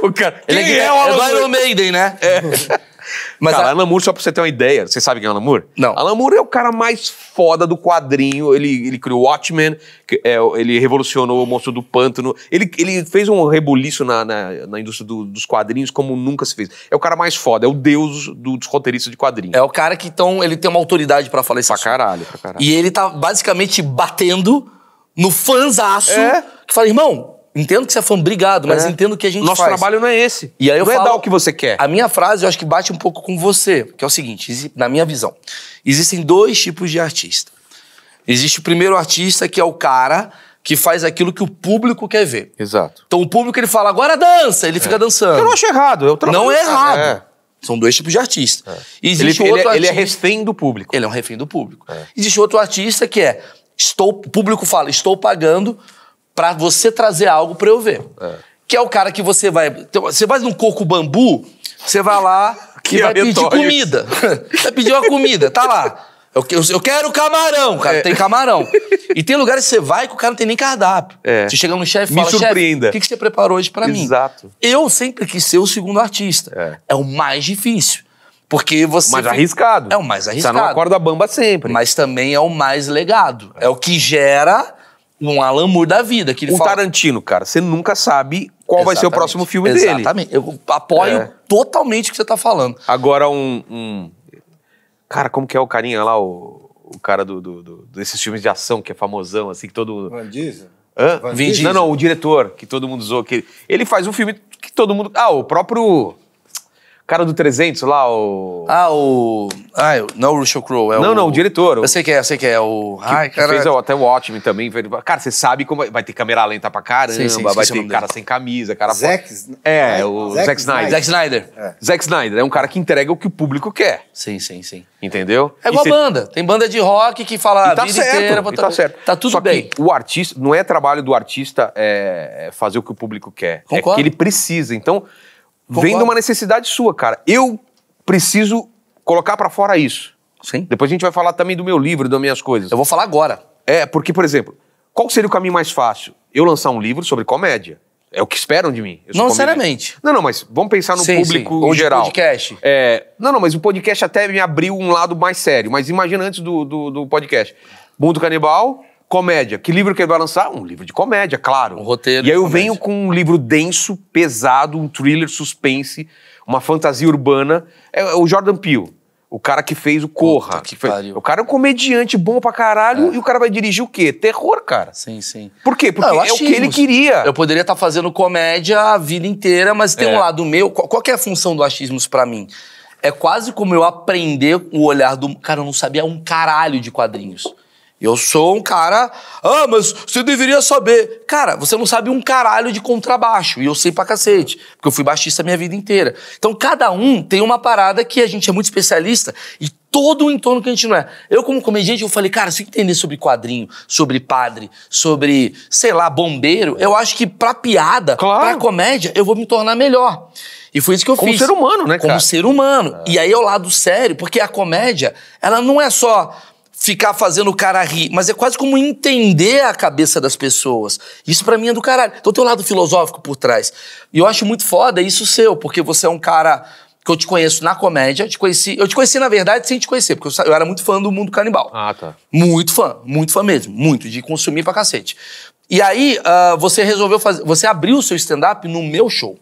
o cara, ele é, é, o Alan é do Iron Maiden, né? É. Mas cara, a... Alan Moore, só pra você ter uma ideia, você sabe quem é Alan Moore? Não. Alan Moore é o cara mais foda do quadrinho. Ele, ele criou Watchmen, é, ele revolucionou o Monstro do Pântano. Ele, ele fez um rebuliço na, na, na indústria do, dos quadrinhos como nunca se fez. É o cara mais foda, é o deus do, dos roteiristas de quadrinhos. É o cara que, então, ele tem uma autoridade para falar isso. Pra caralho, pra caralho. E ele tá basicamente batendo no fanzaço é? que fala, irmão, Entendo que você é tá fã, obrigado, mas é. entendo que a gente Nosso faz. trabalho não é esse. E aí eu não é falo, é dar o que você quer. A minha frase, eu acho que bate um pouco com você, que é o seguinte, na minha visão. Existem dois tipos de artista. Existe o primeiro artista, que é o cara que faz aquilo que o público quer ver. Exato. Então o público, ele fala, agora dança, ele é. fica dançando. Eu não acho errado. Eu não é errado. É. São dois tipos de artista. É. Existe ele, outro ele, é, artista... ele é refém do público. Ele é um refém do público. É. Existe outro artista que é, estou, o público fala, estou pagando para você trazer algo para eu ver. É. Que é o cara que você vai. Então, você vai num coco bambu, você vai lá que e vai pedir comida. vai pedir uma comida, tá lá. Eu, eu, eu quero camarão, cara. É. Tem camarão. E tem lugares que você vai que o cara não tem nem cardápio. É. Você chega no chefe e fala, surpreenda. o que, que você preparou hoje para mim? Exato. Eu sempre quis ser o segundo artista. É, é o mais difícil. Porque você. O mais fica... arriscado. É o mais arriscado. Você não acorda bamba sempre. Mas também é o mais legado. É, é o que gera um Alan Moore da vida. Que ele um fala... Tarantino, cara. Você nunca sabe qual Exatamente. vai ser o próximo filme Exatamente. dele. Exatamente. Eu apoio é. totalmente o que você tá falando. Agora, um, um, Cara, como que é o carinha lá, o, o cara do, do, do, desses filmes de ação que é famosão, assim, que todo. mundo. Diesel? Hã? Van Diesel? Não, não, o diretor, que todo mundo usou. Que... Ele faz um filme que todo mundo. Ah, o próprio cara do 300 lá, o... Ah, o... Ah, não é o Russell Crowe, é não, o... Não, o diretor. Eu sei que é, eu sei que é, o... Que, Ai, cara... que fez até o ótimo também. Cara, você sabe como... É, vai ter câmera lenta pra caramba, sim, sim, vai ter cara dele. sem camisa, cara... Zack... É, o Zack, Snyder. Zack Snyder. É. Zack Snyder é um cara que entrega o que o público quer. Sim, sim, sim. Entendeu? É igual cê... banda. Tem banda de rock que fala e tá a vida certo, inteira... Tá, tá certo. Tá tudo Só bem. o artista... Não é trabalho do artista é, é fazer o que o público quer. Concordo. É que ele precisa. Então... Concordo. Vem de uma necessidade sua, cara. Eu preciso colocar para fora isso. Sim. Depois a gente vai falar também do meu livro, das minhas coisas. Eu vou falar agora. É, porque, por exemplo, qual seria o caminho mais fácil? Eu lançar um livro sobre comédia. É o que esperam de mim. Não seriamente Não, não, mas vamos pensar no sim, público sim. Ou geral. podcast. É, não, não, mas o podcast até me abriu um lado mais sério. Mas imagina antes do, do, do podcast. Mundo Canibal, comédia. Que livro que ele vai lançar? Um livro de comédia, claro. Um roteiro. E aí eu comédia. venho com um livro denso, pesado, um thriller suspense, uma fantasia urbana. É o Jordan Peele. O cara que fez o Corra. Puta que foi, o cara é um comediante bom pra caralho é. e o cara vai dirigir o quê? Terror, cara. Sim, sim. Por quê? Porque Não, é o que ele queria. Eu poderia estar tá fazendo comédia a vida inteira, mas tem é. um lado meu. Qual, é a função do achismos para mim? É quase como eu aprender o olhar do. Cara, eu não sabia um caralho de quadrinhos. Eu sou um cara. Ah, mas você deveria saber. Cara, você não sabe um caralho de contrabaixo. E eu sei pra cacete. Porque eu fui baixista a minha vida inteira. Então, cada um tem uma parada que a gente é muito especialista e todo o entorno que a gente não é. Eu, como comediante, eu falei, cara, se eu entender sobre quadrinho, sobre padre, sobre, sei lá, bombeiro, eu acho que pra piada, claro. pra comédia, eu vou me tornar melhor. E foi isso que eu como fiz. Como ser humano, né, cara? Como ser humano. E aí é o lado sério, porque a comédia, ela não é só ficar fazendo o cara rir, mas é quase como entender a cabeça das pessoas. Isso para mim é do caralho. Então tem um lado filosófico por trás. E eu acho muito foda isso seu, porque você é um cara que eu te conheço na comédia, te conheci, eu te conheci na verdade sem te conhecer, porque eu, eu era muito fã do mundo canibal. Ah, tá. Muito fã, muito fã mesmo, muito de consumir pra cacete. E aí, uh, você resolveu fazer. Você abriu o seu stand-up no meu show.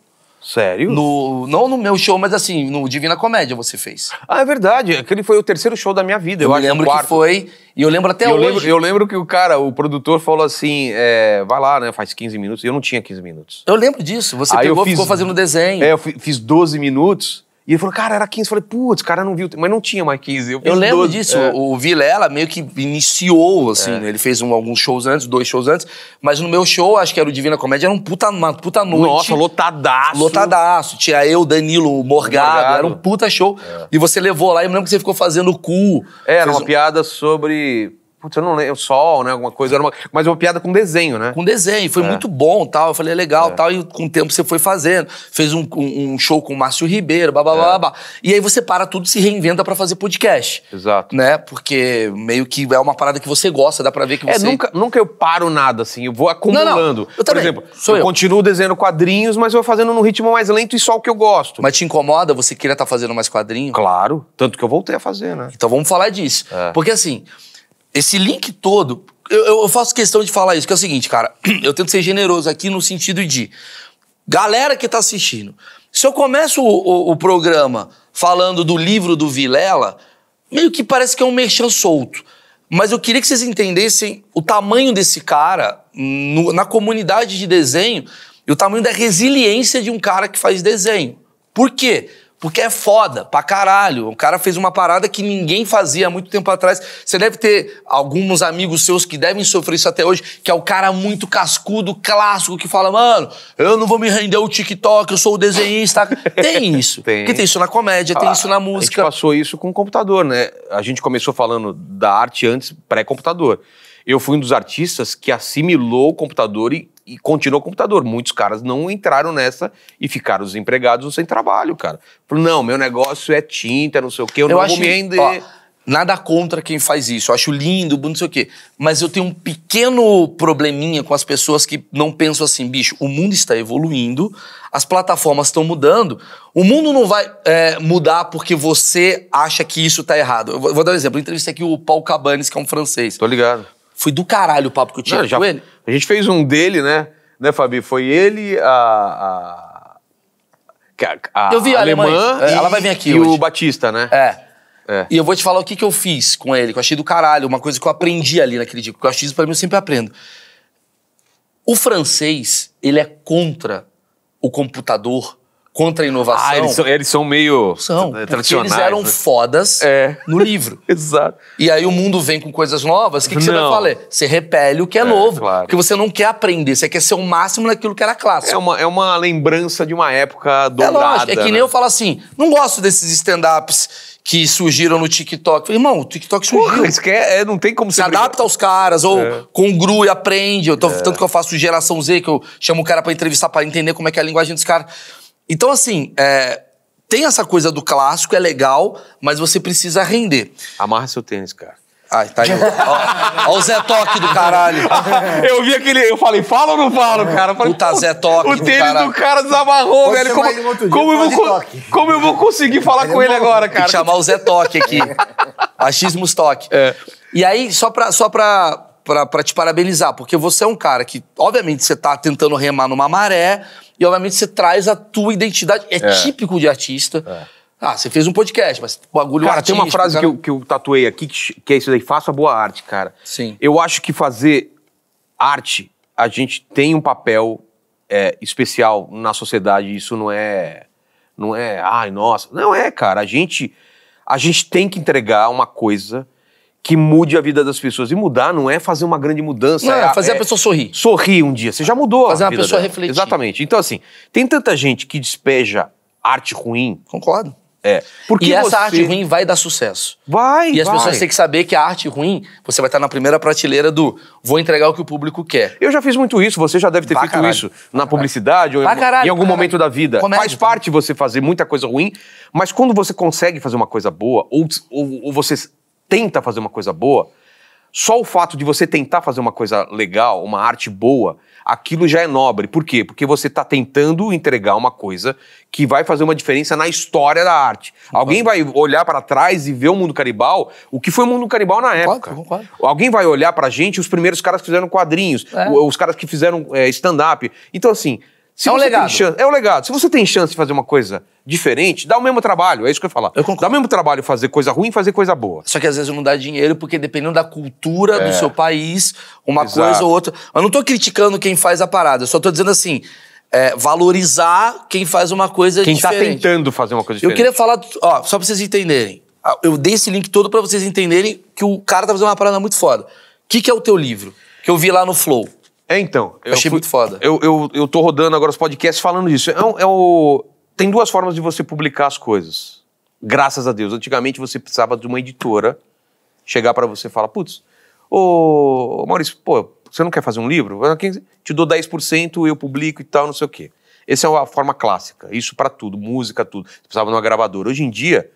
Sério? No, não no meu show, mas assim, no Divina Comédia você fez. Ah, é verdade. Aquele foi o terceiro show da minha vida. Eu, eu acho, lembro que foi. E eu lembro até hoje. Lembro, eu lembro que o cara, o produtor, falou assim: é, vai lá, né? Faz 15 minutos. Eu não tinha 15 minutos. Eu lembro disso. Você Aí pegou, fiz, ficou fazendo desenho. É, eu fiz 12 minutos. E ele falou, cara, era 15. Eu falei, putz, cara não viu. Mas não tinha mais 15. Eu, eu lembro 12. disso. É. O Vilela meio que iniciou, assim. É. Né, ele fez um, alguns shows antes, dois shows antes. Mas no meu show, acho que era o Divina Comédia, era um puta, uma puta noite. Nossa, lotadaço. Lotadaço. Tinha eu, Danilo, Morgado. Morgado. Era um puta show. É. E você levou lá. E eu lembro que você ficou fazendo cu. É, era uma um... piada sobre Putz, eu não lembro, Sol, né? Alguma coisa. Era uma, mas uma piada com desenho, né? Com desenho, foi é. muito bom tal. Eu falei, legal é. tal. E com o tempo você foi fazendo. Fez um, um, um show com o Márcio Ribeiro, babá, é. babá. E aí você para tudo se reinventa para fazer podcast. Exato. Né? Porque meio que é uma parada que você gosta, dá pra ver que é, você. É, nunca, nunca eu paro nada, assim. Eu vou acumulando. Não, não. Eu também, Por exemplo, eu, eu, continuo desenhando quadrinhos, mas vou fazendo num ritmo mais lento e só o que eu gosto. Mas te incomoda? Você queria estar tá fazendo mais quadrinhos? Claro. Tanto que eu voltei a fazer, né? Então vamos falar disso. É. Porque assim esse link todo, eu, eu, faço questão de falar isso, que é o seguinte, cara, eu tento ser generoso aqui no sentido de galera que tá assistindo. Se eu começo o, o, o programa falando do livro do Vilela, meio que parece que é um merchan solto. Mas eu queria que vocês entendessem o tamanho desse cara no, na comunidade de desenho e o tamanho da resiliência de um cara que faz desenho. Por quê? Porque é foda pra caralho. O cara fez uma parada que ninguém fazia há muito tempo atrás. Você deve ter alguns amigos seus que devem sofrer isso até hoje, que é o cara muito cascudo, clássico, que fala, mano, eu não vou me render ao TikTok, eu sou o desenhista. Tem isso. tem. Porque tem isso na comédia, ah, tem isso na música. A gente passou isso com o computador, né? A gente começou falando da arte antes pré-computador. Eu fui um dos artistas que assimilou o computador e e continuou o computador. Muitos caras não entraram nessa e ficaram desempregados sem trabalho, cara. não, meu negócio é tinta, não sei o quê, eu, eu não acho, vou me render. Ó, nada contra quem faz isso, eu acho lindo, não sei o quê. Mas eu tenho um pequeno probleminha com as pessoas que não pensam assim, bicho, o mundo está evoluindo, as plataformas estão mudando, o mundo não vai é, mudar porque você acha que isso está errado. Eu vou, vou dar um exemplo, eu entrevistei aqui o Paul Cabanes, que é um francês. Tô ligado. Foi do caralho o papo que eu tinha não, com já... ele. A gente fez um dele, né? Né, Fabi? Foi ele, a. a, a eu vi a alemã. alemã é, e, ela vai vir aqui. E hoje. o Batista, né? É. É. E eu vou te falar o que, que eu fiz com ele, que eu achei do caralho, uma coisa que eu aprendi ali naquele dia, porque eu acho isso pra mim eu sempre aprendo. O francês, ele é contra o computador contra a inovação. Ah, eles são, eles são meio são, tradicionais. Eles eram né? fodas é. no livro. Exato. E aí o mundo vem com coisas novas, o que, que você vai falar? Você repele o que é, é novo. Claro. Porque você não quer aprender, você quer ser o máximo naquilo que era clássico. É uma, é uma lembrança de uma época é dourada. É lógico, é que né? nem eu falo assim, não gosto desses stand-ups que surgiram no TikTok. irmão, o TikTok surgiu. Porra, isso quer, é, não tem como se. Brigar. adapta aos caras, ou é. congrui, aprende. Eu tô, é. Tanto que eu faço geração Z, que eu chamo o cara para entrevistar, para entender como é que é a linguagem dos caras. Então, assim, é, tem essa coisa do clássico, é legal, mas você precisa render. Amarra seu tênis, cara. Ai, tá aí. Ó, ó o Zé Toque do caralho. eu vi aquele. Eu falei, fala ou não falo, cara? falei, Puta, Zé Toque. O tênis do, do cara desamarrou, velho. Como, como, eu vou, como, eu vou, conseguir falar ele com é ele agora, cara? Vou chamar o Zé Toque aqui. Achismos Toque. É. E aí, só pra, só pra para te parabenizar, porque você é um cara que, obviamente, você tá tentando remar numa maré e, obviamente, você traz a tua identidade. É, é. típico de artista. É. Ah, você fez um podcast, mas o bagulho é Cara, tem uma frase cara... que, eu, que eu tatuei aqui, que é isso daí, faça boa arte, cara. Sim. Eu acho que fazer arte, a gente tem um papel é, especial na sociedade, isso não é... Não é, ai, nossa. Não é, cara, a gente... A gente tem que entregar uma coisa que mude a vida das pessoas. E mudar não é fazer uma grande mudança. Não, é fazer é, a é pessoa sorrir. Sorrir um dia. Você já mudou fazer a vida. Fazer a pessoa dela. refletir. Exatamente. Então, assim, tem tanta gente que despeja arte ruim. Concordo. É. Porque e essa você... arte ruim vai dar sucesso. Vai, E as vai. pessoas têm que saber que a arte ruim, você vai estar na primeira prateleira do vou entregar o que o público quer. Eu já fiz muito isso, você já deve ter pra feito caralho. isso na publicidade ou em, caralho, em algum caralho. momento da vida. Comédia, Faz parte também. você fazer muita coisa ruim, mas quando você consegue fazer uma coisa boa ou, ou, ou você tenta fazer uma coisa boa, só o fato de você tentar fazer uma coisa legal, uma arte boa, aquilo já é nobre. Por quê? Porque você está tentando entregar uma coisa que vai fazer uma diferença na história da arte. Concordo. Alguém vai olhar para trás e ver o mundo caribal, o que foi o mundo caribal na época. Concordo, concordo. Alguém vai olhar para a gente os primeiros caras que fizeram quadrinhos, é. os caras que fizeram é, stand-up. Então, assim, se é um legado. Chance, é um legado. Se você tem chance de fazer uma coisa diferente, dá o mesmo trabalho. É isso que eu ia falar. Eu concordo. Dá o mesmo trabalho fazer coisa ruim e fazer coisa boa. Só que às vezes não dá dinheiro, porque dependendo da cultura é. do seu país, uma Exato. coisa ou outra. Eu não tô criticando quem faz a parada, eu só tô dizendo assim. É, valorizar quem faz uma coisa quem tá diferente. Quem tá tentando fazer uma coisa diferente. Eu queria falar, ó, só pra vocês entenderem. Ah, eu dei esse link todo para vocês entenderem que o cara tá fazendo uma parada muito foda. O que, que é o teu livro? Que eu vi lá no Flow. É, então. Eu achei fui, muito foda. Eu, eu, eu tô rodando agora os podcasts falando disso. É, é o, tem duas formas de você publicar as coisas. Graças a Deus. Antigamente você precisava de uma editora chegar para você e falar: putz, ô Maurício, pô, você não quer fazer um livro? Te dou 10%, eu publico e tal, não sei o quê. Essa é a forma clássica. Isso para tudo, música, tudo. Você precisava de uma gravadora. Hoje em dia,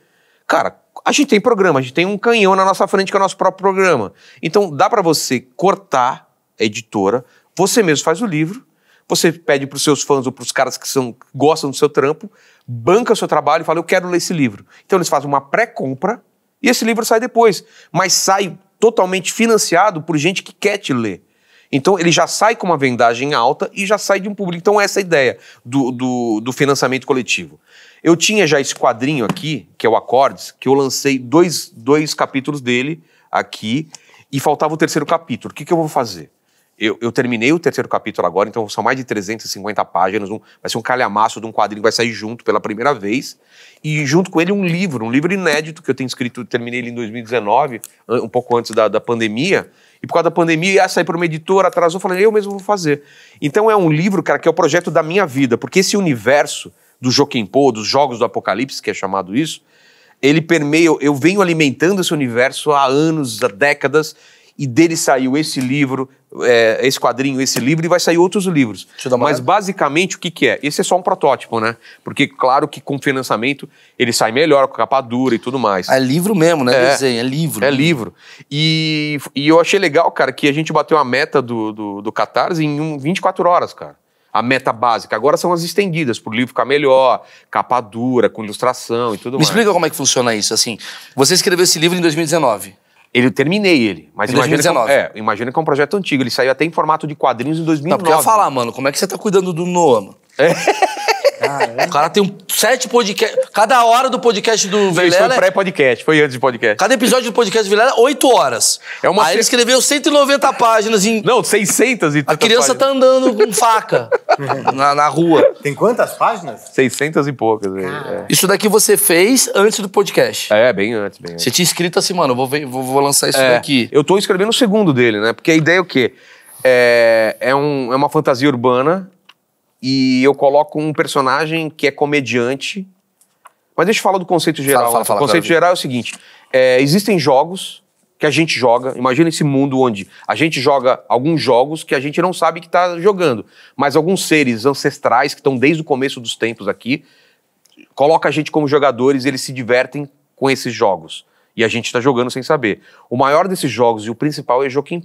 cara, a gente tem programa, a gente tem um canhão na nossa frente que é o nosso próprio programa. Então dá para você cortar editora, você mesmo faz o livro, você pede para os seus fãs ou para os caras que, são, que gostam do seu trampo, banca o seu trabalho e fala: Eu quero ler esse livro. Então eles fazem uma pré-compra e esse livro sai depois, mas sai totalmente financiado por gente que quer te ler. Então ele já sai com uma vendagem alta e já sai de um público. Então essa é a ideia do, do, do financiamento coletivo. Eu tinha já esse quadrinho aqui, que é o Acordes, que eu lancei dois, dois capítulos dele aqui e faltava o terceiro capítulo. O que, que eu vou fazer? Eu, eu, terminei o terceiro capítulo agora, então são mais de 350 páginas. Um, vai ser um calhamaço de um quadrinho que vai sair junto pela primeira vez. E junto com ele um livro, um livro inédito que eu tenho escrito, terminei ele em 2019, um pouco antes da, da pandemia. E por causa da pandemia, ia sair para uma editora, atrasou, falei, eu mesmo vou fazer. Então é um livro, cara, que é o projeto da minha vida, porque esse universo do Jokenpô, dos Jogos do Apocalipse, que é chamado isso, ele permeia, eu venho alimentando esse universo há anos, há décadas, e dele saiu esse livro, é, esse quadrinho, esse livro, e vai sair outros livros. Mas basicamente o que, que é? Esse é só um protótipo, né? Porque, claro que com financiamento ele sai melhor, com capa dura e tudo mais. É livro mesmo, né? É, desenho, é livro. É livro. E, e eu achei legal, cara, que a gente bateu a meta do, do, do Catarse em um, 24 horas, cara a meta básica. Agora são as estendidas, para o livro ficar melhor, capa dura, com ilustração e tudo Me mais. Me explica como é que funciona isso. Assim, você escreveu esse livro em 2019. Ele terminei ele, mas em imagina 2019. Que, é, é, imagina que é um projeto antigo. Ele saiu até em formato de quadrinhos em 2009. Não, porque eu ia falar, mano, como é que você tá cuidando do Noah, mano? É. O cara tem um sete podcasts. Cada hora do podcast do Vilela. Isso foi é pré-podcast, foi antes de podcast. Cada episódio do podcast do Vilela, é oito horas. É uma Aí ele escreveu 190 páginas em. Não, 600 e A criança páginas. tá andando com faca na, na, rua. Tem quantas páginas? 600 e poucas. É. Isso daqui você fez antes do podcast. É, bem antes, bem antes. Você tinha escrito assim, mano, vou, vou, vou lançar isso é, daqui. Eu tô escrevendo o segundo dele, né? Porque a ideia é o quê? É, é, um, é uma fantasia urbana e eu coloco um personagem que é comediante. Mas deixa eu falar do conceito geral. Fala, fala, fala, o conceito geral é o seguinte: é, existem jogos que a gente joga. Imagina esse mundo onde a gente joga alguns jogos que a gente não sabe que está jogando, mas alguns seres ancestrais que estão desde o começo dos tempos aqui coloca a gente como jogadores, eles se divertem com esses jogos e a gente está jogando sem saber. O maior desses jogos e o principal é Joaquim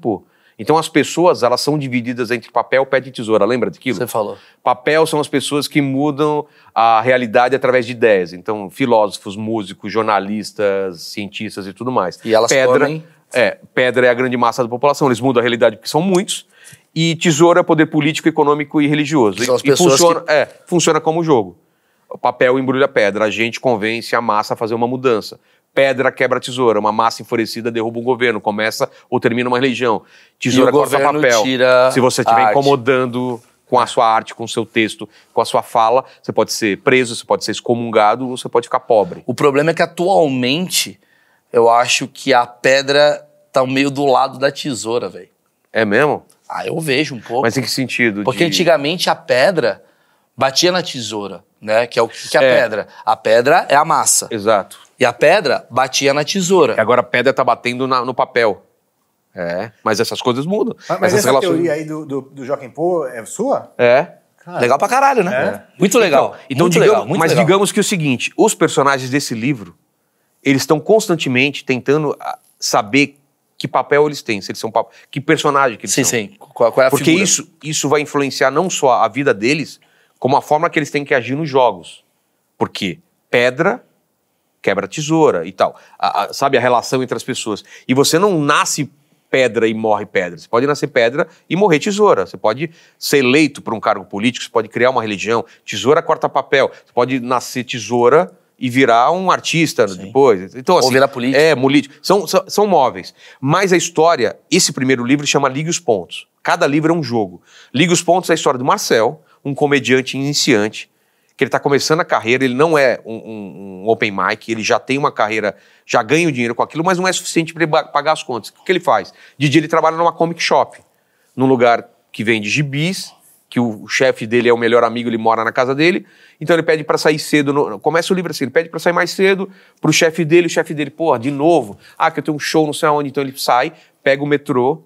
então as pessoas, elas são divididas entre papel, pé e tesoura. Lembra daquilo? Você falou. Papel são as pessoas que mudam a realidade através de ideias. Então, filósofos, músicos, jornalistas, cientistas e tudo mais. E elas pedra, tornem... É, pedra é a grande massa da população. Eles mudam a realidade porque são muitos. E tesoura é poder político, econômico e religioso. Que são as e, pessoas e funciona, que... é, funciona como jogo. O papel embrulha pedra. A gente convence a massa a fazer uma mudança pedra quebra tesoura, uma massa enfurecida derruba um governo, começa ou termina uma religião. Tesoura e corta papel. Se você estiver incomodando com a sua arte, com o seu texto, com a sua fala, você pode ser preso, você pode ser excomungado, ou você pode ficar pobre. O problema é que atualmente eu acho que a pedra tá meio do lado da tesoura, velho. É mesmo? Ah, eu vejo um pouco. Mas em que sentido? Porque de... antigamente a pedra batia na tesoura, né? Que é o que, que é a é. pedra. A pedra é a massa. Exato. E a pedra batia na tesoura. E agora a pedra tá batendo na, no papel. É, mas essas coisas mudam. Mas, mas essa relações... teoria aí do, do, do Joaquim Pô é sua? É. Cara. Legal pra caralho, né? É. é. Muito então, legal. Então, muito digamos, legal muito mas legal. digamos que é o seguinte: os personagens desse livro, eles estão constantemente tentando ah, saber que papel eles têm, se eles são que personagem que eles sim, são. Sim, sim. Qual, qual, é a Porque figura? isso isso vai influenciar não só a vida deles, como a forma que eles têm que agir nos jogos. Porque pedra quebra tesoura e tal. A, a, sabe a relação entre as pessoas. E você não nasce pedra e morre pedra. Você pode nascer pedra e morrer tesoura. Você pode ser eleito para um cargo político, você pode criar uma religião. Tesoura corta papel. Você pode nascer tesoura e virar um artista Sim. depois. Então, assim, Ou virar político. É, político. São, são, são móveis. Mas a história, esse primeiro livro chama Ligue os Pontos. Cada livro é um jogo. Ligue os Pontos é a história do Marcel, um comediante iniciante, que ele está começando a carreira, ele não é um, um, um, open mic, ele já tem uma carreira, já ganha o dinheiro com aquilo, mas não é suficiente para ele pagar as contas. O que ele faz? De dia ele trabalha numa comic shop, num lugar que vende gibis, que o chefe dele é o melhor amigo, ele mora na casa dele. Então ele pede para sair cedo. No, começa o livro assim, ele pede para sair mais cedo para o chefe dele, o chefe dele, porra, de novo. Ah, que eu tenho um show, não sei aonde. Então ele sai, pega o metrô,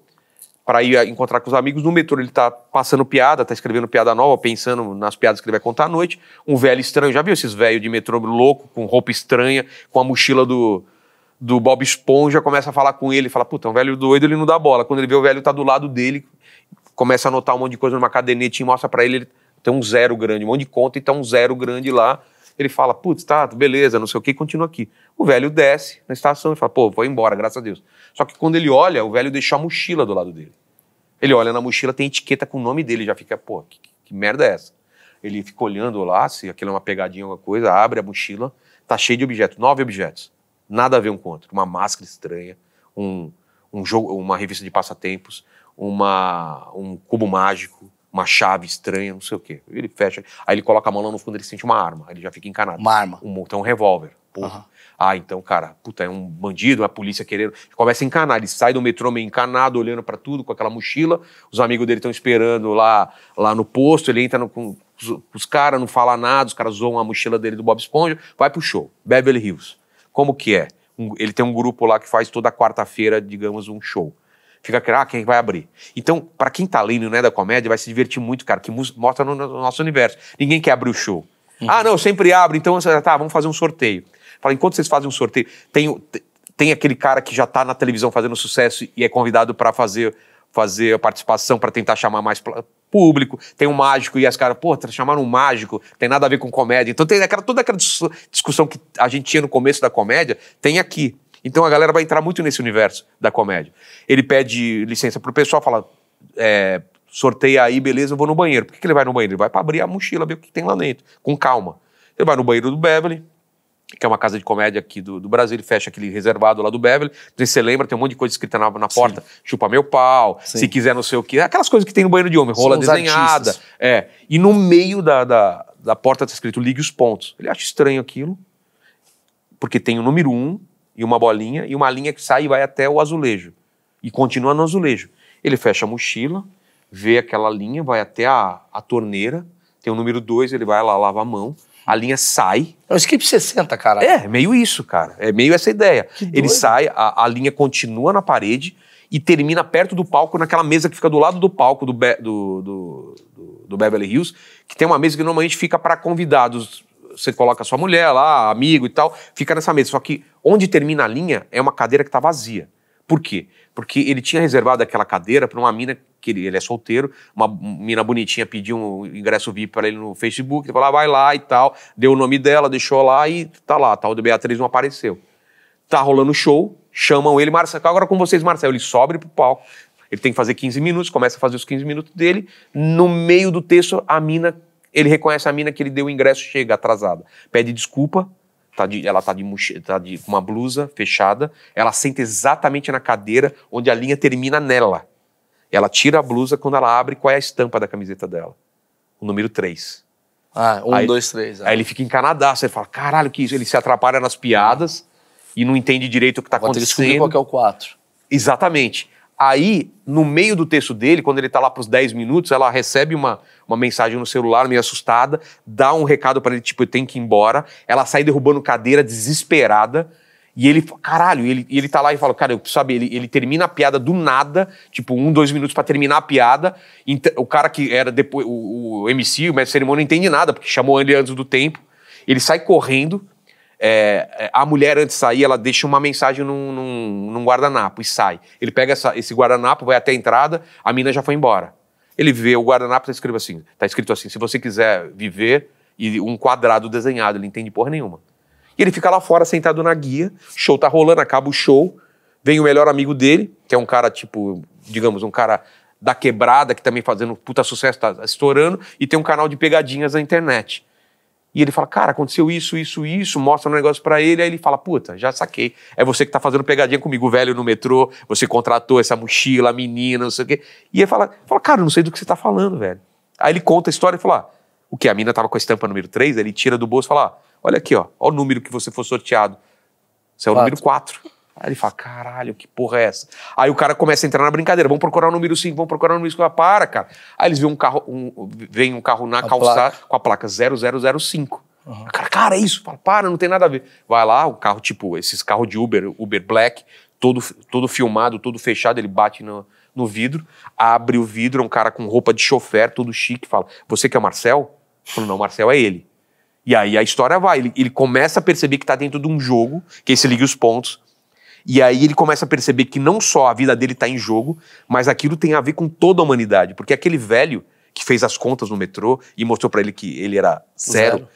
para ir encontrar com os amigos. No metrô ele tá passando piada, tá escrevendo piada nova, pensando nas piadas que ele vai contar à noite. Um velho estranho, já viu esses velhos de metrô louco, com roupa estranha, com a mochila do, do Bob Esponja, começa a falar com ele, fala, puta, é um velho doido, ele não dá bola. Quando ele vê o velho tá do lado dele, começa a anotar um monte de coisa numa caderneta e mostra para ele, ele tem um zero grande, um monte de conta e tá um zero grande lá. Ele fala, putz, tá, beleza, não sei o que, continua aqui. O velho desce na estação e fala, pô, vou embora, graças a Deus. Só que quando ele olha, o velho deixou a mochila do lado dele. Ele olha na mochila, tem etiqueta com o nome dele, já fica, pô, que, que merda é essa? Ele fica olhando lá, se aquilo é uma pegadinha, alguma coisa, abre a mochila, tá cheio de objetos, nove objetos. Nada a ver um com outro. Uma máscara estranha, um, um jogo, uma revista de passatempos, uma, um cubo mágico, uma chave estranha, não sei o quê. Ele fecha, aí ele coloca a mão lá no fundo, ele sente uma arma, ele já fica encanado. Uma arma. Um, então um revólver. Porra. Uhum. Ah, então, cara, puta, é um bandido, é a polícia querendo. Começa a encanar. Ele sai do metrô meio encanado, olhando para tudo, com aquela mochila. Os amigos dele estão esperando lá, lá no posto. Ele entra no, com, os, os caras, não fala nada. Os caras zoam a mochila dele do Bob Esponja. Vai pro show. Beverly Hills. Como que é? Um, ele tem um grupo lá que faz toda quarta-feira, digamos, um show fica aquele, ah, quem vai abrir? Então, para quem tá lendo, né, da comédia, vai se divertir muito, cara, que mostra no, no nosso universo. Ninguém quer abrir o show. Uhum. Ah, não, sempre abre, então, tá, vamos fazer um sorteio. Fala, enquanto vocês fazem um sorteio, tem, tem aquele cara que já tá na televisão fazendo sucesso e é convidado para fazer fazer a participação para tentar chamar mais público. Tem um mágico e as caras, pô, tá chamaram um mágico, tem nada a ver com comédia. Então tem aquela, toda aquela discussão que a gente tinha no começo da comédia, tem aqui. Então a galera vai entrar muito nesse universo da comédia. Ele pede licença pro pessoal, fala. É, sorteia aí, beleza, eu vou no banheiro. Por que, que ele vai no banheiro? Ele vai para abrir a mochila, ver o que, tem lá dentro, com calma. Ele vai no banheiro do Beverly, que é uma casa de comédia aqui do, do Brasil, ele fecha aquele reservado lá do Beverly. Não se você lembra, tem um monte de coisa escrita na, na porta: Sim. chupa meu pau, Sim. se quiser não sei o quê. Aquelas coisas que tem no banheiro de homem, rola desenhada. É. E no meio da, da, da porta está escrito ligue os pontos. Ele acha estranho aquilo, porque tem o número um, e uma bolinha, e uma linha que sai e vai até o azulejo. E continua no azulejo. Ele fecha a mochila, vê aquela linha, vai até a, a torneira, tem o número 2, ele vai lá, lava a mão, a linha sai. É um skip 60, cara. É, meio isso, cara. É meio essa ideia. Ele sai, a, a, linha continua na parede e termina perto do palco, naquela mesa que fica do lado do palco do, Be do, do, do, Beverly Hills, que tem uma mesa que normalmente fica para convidados você coloca sua mulher lá, amigo e tal, fica nessa mesa. Só que onde termina a linha é uma cadeira que está vazia. Por quê? Porque ele tinha reservado aquela cadeira para uma mina que ele, ele, é solteiro, uma mina bonitinha pediu um ingresso VIP para ele no Facebook, ele falou, ah, vai lá e tal, deu o nome dela, deixou lá e tá lá, tal tá, do Beatriz não apareceu. Tá rolando show, chamam ele, Marcelo, tá agora com vocês, Marcelo, ele sobe pro palco. Ele tem que fazer 15 minutos, começa a fazer os 15 minutos dele. No meio do texto, a mina ele reconhece a mina que ele deu o ingresso, chega atrasada. Pede desculpa, tá de, ela tá de, tá de uma blusa fechada, ela senta exatamente na cadeira onde a linha termina nela. Ela tira a blusa quando ela abre qual é a estampa da camiseta dela. O número 3. Ah, um, aí, dois, três. Aí. aí é. ele fica Canadá, você fala, caralho, que isso? Ele se atrapalha nas piadas e não entende direito o que tá Vou acontecendo. Ter que qual que é o 4. Exatamente. Aí, no meio do texto dele, quando ele está lá para os 10 minutos, ela recebe uma, uma mensagem no celular, meio assustada, dá um recado para ele, tipo, eu tenho que ir embora. Ela sai derrubando cadeira, desesperada. E ele, caralho, ele, ele tá lá e fala, cara, eu sabe, ele, ele termina a piada do nada, tipo, um, dois minutos para terminar a piada. o cara que era depois, o, o MC, o mestre cerimônia, não entende nada, porque chamou ele antes do tempo. Ele sai correndo, é, é, a mulher, antes de sair, ela deixa uma mensagem num, num, num guardanapo e sai. Ele pega essa, esse guardanapo, vai até a entrada, a mina já foi embora. Ele vê o guardanapo, e tá escrito assim, tá escrito assim, se você quiser viver, e um quadrado desenhado, ele entende porra nenhuma. E ele fica lá fora, sentado na guia, show tá rolando, acaba o show, vem o melhor amigo dele, que é um cara, tipo, digamos, um cara da quebrada, que também fazendo puta sucesso, tá estourando, e tem um canal de pegadinhas na internet. E ele fala, cara, aconteceu isso, isso, isso, mostra um negócio para ele. Aí ele fala, puta, já saquei. É você que tá fazendo pegadinha comigo, velho, no metrô. Você contratou essa mochila, a menina, não sei o quê. E ele fala, fala cara, não sei do que você tá falando, velho. Aí ele conta a história e fala, ah, o que? A mina tava com a estampa número 3, aí ele tira do bolso e fala, ah, olha aqui, ó, olha o número que você for sorteado. Você é o número 4. Aí ele fala, caralho, que porra é essa? Aí o cara começa a entrar na brincadeira, vamos procurar o número 5, vamos procurar o número 5. Para, cara. Aí eles veem um carro, um, um carro na a calçada placa. com a placa 0005. Uhum. Cara, cara, é isso. Fala, para, não tem nada a ver. Vai lá, o carro, tipo, esses carros de Uber, Uber Black, todo, todo filmado, todo fechado, ele bate no, no vidro, abre o vidro, é um cara com roupa de chofer, todo chique, fala, você que é o Marcel? Falou, não, Marcel é ele. E aí a história vai, ele, ele começa a perceber que está dentro de um jogo, que aí se liga os pontos, e aí ele começa a perceber que não só a vida dele está em jogo, mas aquilo tem a ver com toda a humanidade. Porque aquele velho que fez as contas no metrô e mostrou para ele que ele era zero, zero,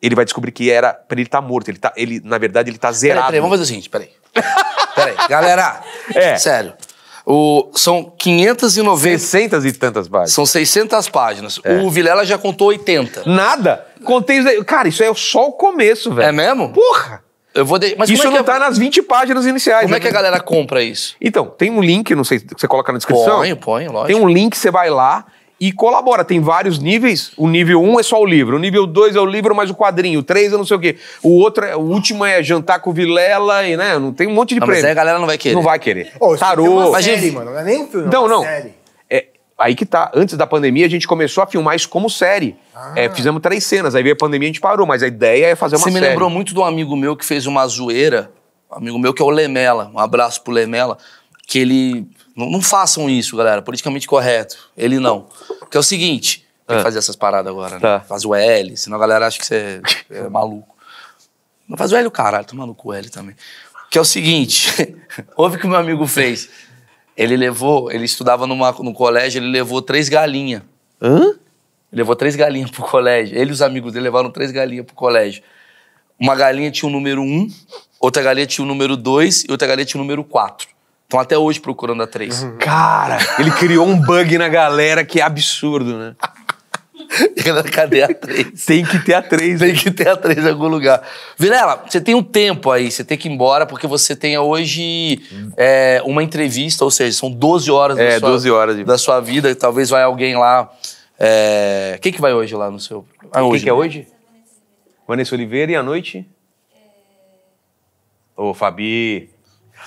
ele vai descobrir que era para ele estar tá morto. Ele tá, ele, na verdade, ele está zerado. Peraí, peraí, vamos fazer o seguinte, peraí. peraí, galera, é. sério. O, são 590... 600 e tantas páginas. São 600 páginas. É. O Vilela já contou 80. Nada? Contei... Cara, isso é só o começo, velho. É mesmo? Porra! Eu vou de... Mas isso é não está é nas 20 páginas iniciais. Como é né? que a galera compra isso? Então, tem um link, não sei, se você coloca na descrição. Põe, põe, lógico. Tem um link, você vai lá e colabora. Tem vários níveis. O nível 1 um é só o livro. O nível 2 é o livro mais o quadrinho. O 3 é não sei o quê. O outro, é, o último é jantar com Vilela e, né, não tem um monte de não, ah, prêmio. Mas aí a galera não vai querer. Não vai querer. Oh, Tarô. Imagina, série, mano. Não é nem um filme, é não, não. Série. Aí que tá. Antes da pandemia, a gente começou a filmar isso como série. É, ah. É, fizemos três cenas, aí veio a pandemia e a gente parou, mas a ideia é fazer uma Você série. Você me lembrou muito de um amigo meu que fez uma zoeira, um amigo meu que é o Lemela, um abraço pro Lemela, que ele. Não, não façam isso, galera, politicamente correto. Ele não. Que é o seguinte, tem que ah. fazer essas paradas agora, né? Tá. Faz o L, senão a galera acha que você é, é maluco. Não faz o L o caralho, tô maluco o L também. Que é o seguinte, ouve o que o meu amigo fez. Ele levou, ele estudava numa, no colégio, ele levou três galinhas. Hã? Ele levou três galinhas pro colégio. Ele e os amigos dele levaram três galinhas pro colégio. Uma galinha tinha o número um, outra galinha tinha o número dois e outra galinha tinha o número quatro. Estão até hoje procurando a três. Uhum. Cara, ele criou um bug na galera que é absurdo, né? Cadê a 3? Tem que ter a 3. tem que ter a 3 em algum lugar. Vilela, você tem um tempo aí, você tem que ir embora, porque você tem hoje é, uma entrevista, ou seja, são 12 horas, é, da, sua, 12 horas da sua vida. Talvez vai alguém lá. É... Quem que vai hoje lá no seu. Ah, Quem que é né? hoje? Vanessa Oliveira e à noite? É. Ô, Fabi.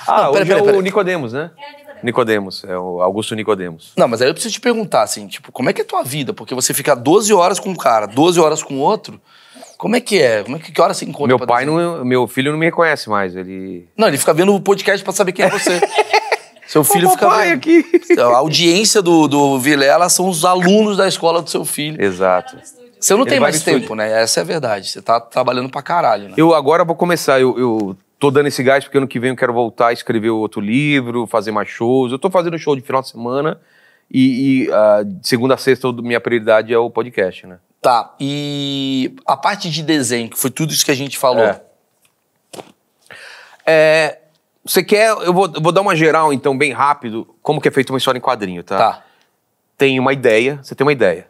Ah, Não, pera, hoje pera, pera, é o Nicodemos, né? É Nicodemos, é o Augusto Nicodemos. Não, mas aí eu preciso te perguntar, assim, tipo, como é que é a tua vida? Porque você fica 12 horas com um cara, 12 horas com outro. Como é que é? Como é que, que hora você encontra? Meu pai, não, meu filho não me reconhece mais. Ele. Não, ele fica vendo o podcast pra saber quem é você. Seu filho o fica. Vendo. aqui. A audiência do, do Vilela são os alunos da escola do seu filho. Exato. Você não ele tem mais tempo, né? Essa é a verdade. Você tá trabalhando pra caralho, né? Eu agora vou começar. eu, eu tô dando esse gás porque ano que vem eu quero voltar a escrever outro livro, fazer mais shows. Eu tô fazendo show de final de semana e, e uh, segunda a sexta minha prioridade é o podcast, né? Tá. E a parte de desenho, que foi tudo isso que a gente falou. É. é você quer. Eu vou, eu vou dar uma geral, então, bem rápido, como que é feito uma história em quadrinho, tá? Tá. Tem uma ideia, você tem uma ideia.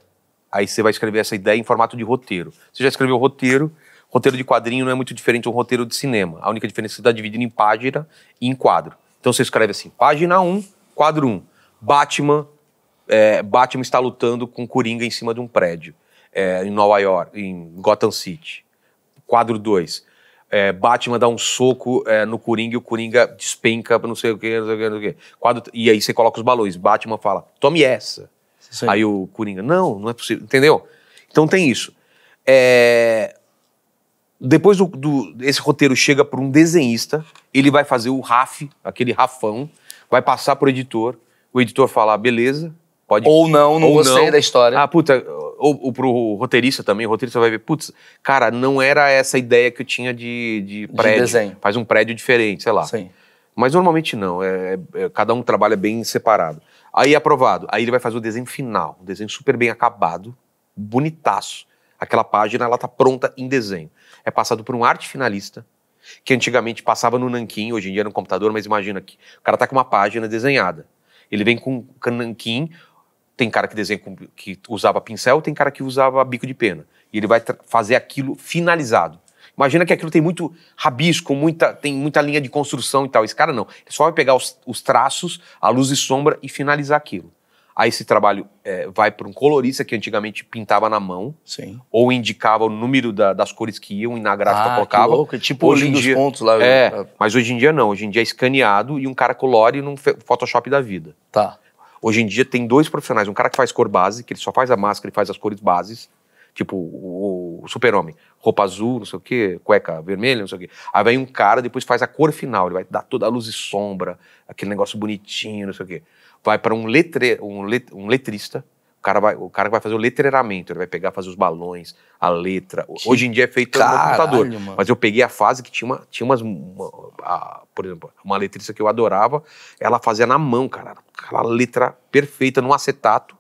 Aí você vai escrever essa ideia em formato de roteiro. Você já escreveu o roteiro, roteiro de quadrinho não é muito diferente de um roteiro de cinema. A única diferença é que está dividido em página e em quadro. Então você escreve assim: página 1, quadro 1. Batman, é, Batman está lutando com Coringa em cima de um prédio, é, em Nova York, em Gotham City. Quadro 2. É, Batman dá um soco é, no Coringa e o Coringa despenca, não sei o não sei o quê não sei o Quadro, e aí você coloca os balões. Batman fala: tome essa. Sim. Aí o Coringa, não, não é possível. Entendeu? Então tem isso. É, depois do, do esse roteiro chega para um desenhista, ele vai fazer o RAF, aquele rafão, vai passar para o editor, o editor fala, beleza, pode... Ou não, não gostei da história. Ah, puta, ou, ou pro roteirista também, o roteirista vai ver, putz, cara, não era essa ideia que eu tinha de, de prédio. De desenho. Faz um prédio diferente, sei lá. Sim. Mas normalmente não, é, é, é cada um trabalha bem separado. Aí é aprovado, aí ele vai fazer o desenho final, um desenho super bem acabado, bonitaço. Aquela página, ela tá pronta em desenho é passado por um arte finalista, que antigamente passava no nanquim, hoje em dia é no computador, mas imagina que o cara tá com uma página desenhada. Ele vem com nanquim, tem cara que desenha com, que usava pincel, tem cara que usava bico de pena. E ele vai fazer aquilo finalizado. Imagina que aquilo tem muito rabisco, muita, tem muita linha de construção e tal. Esse cara não. Ele só vai pegar os, os traços, a luz e sombra e finalizar aquilo. Aí esse trabalho é, vai para um colorista que antigamente pintava na mão, Sim. ou indicava o número da, das cores que iam e na gráfica ah, colocava. Que louco. É tipo hoje em dia, pontos lá. É, né? mas hoje em dia não. Hoje em dia é escaneado e um cara colore num Photoshop da vida. Tá. Hoje em dia tem dois profissionais, um cara que faz cor base, que ele só faz a máscara e faz as cores bases, tipo o, o super-homem, roupa azul, não sei o quê, cueca vermelha, não sei o quê. Aí vem um cara, depois faz a cor final, ele vai dar toda a luz e sombra, aquele negócio bonitinho, não sei o quê vai para um, letre, um, let, um letrista, o cara, vai, o cara vai fazer o letreiramento, ele vai pegar, fazer os balões, a letra. Que Hoje em dia é feito caralho, no computador. Mano. Mas eu peguei a fase que tinha, uma, tinha umas. Uma, a, por exemplo, uma letrista que eu adorava, ela fazia na mão, cara. Aquela letra perfeita num acetato,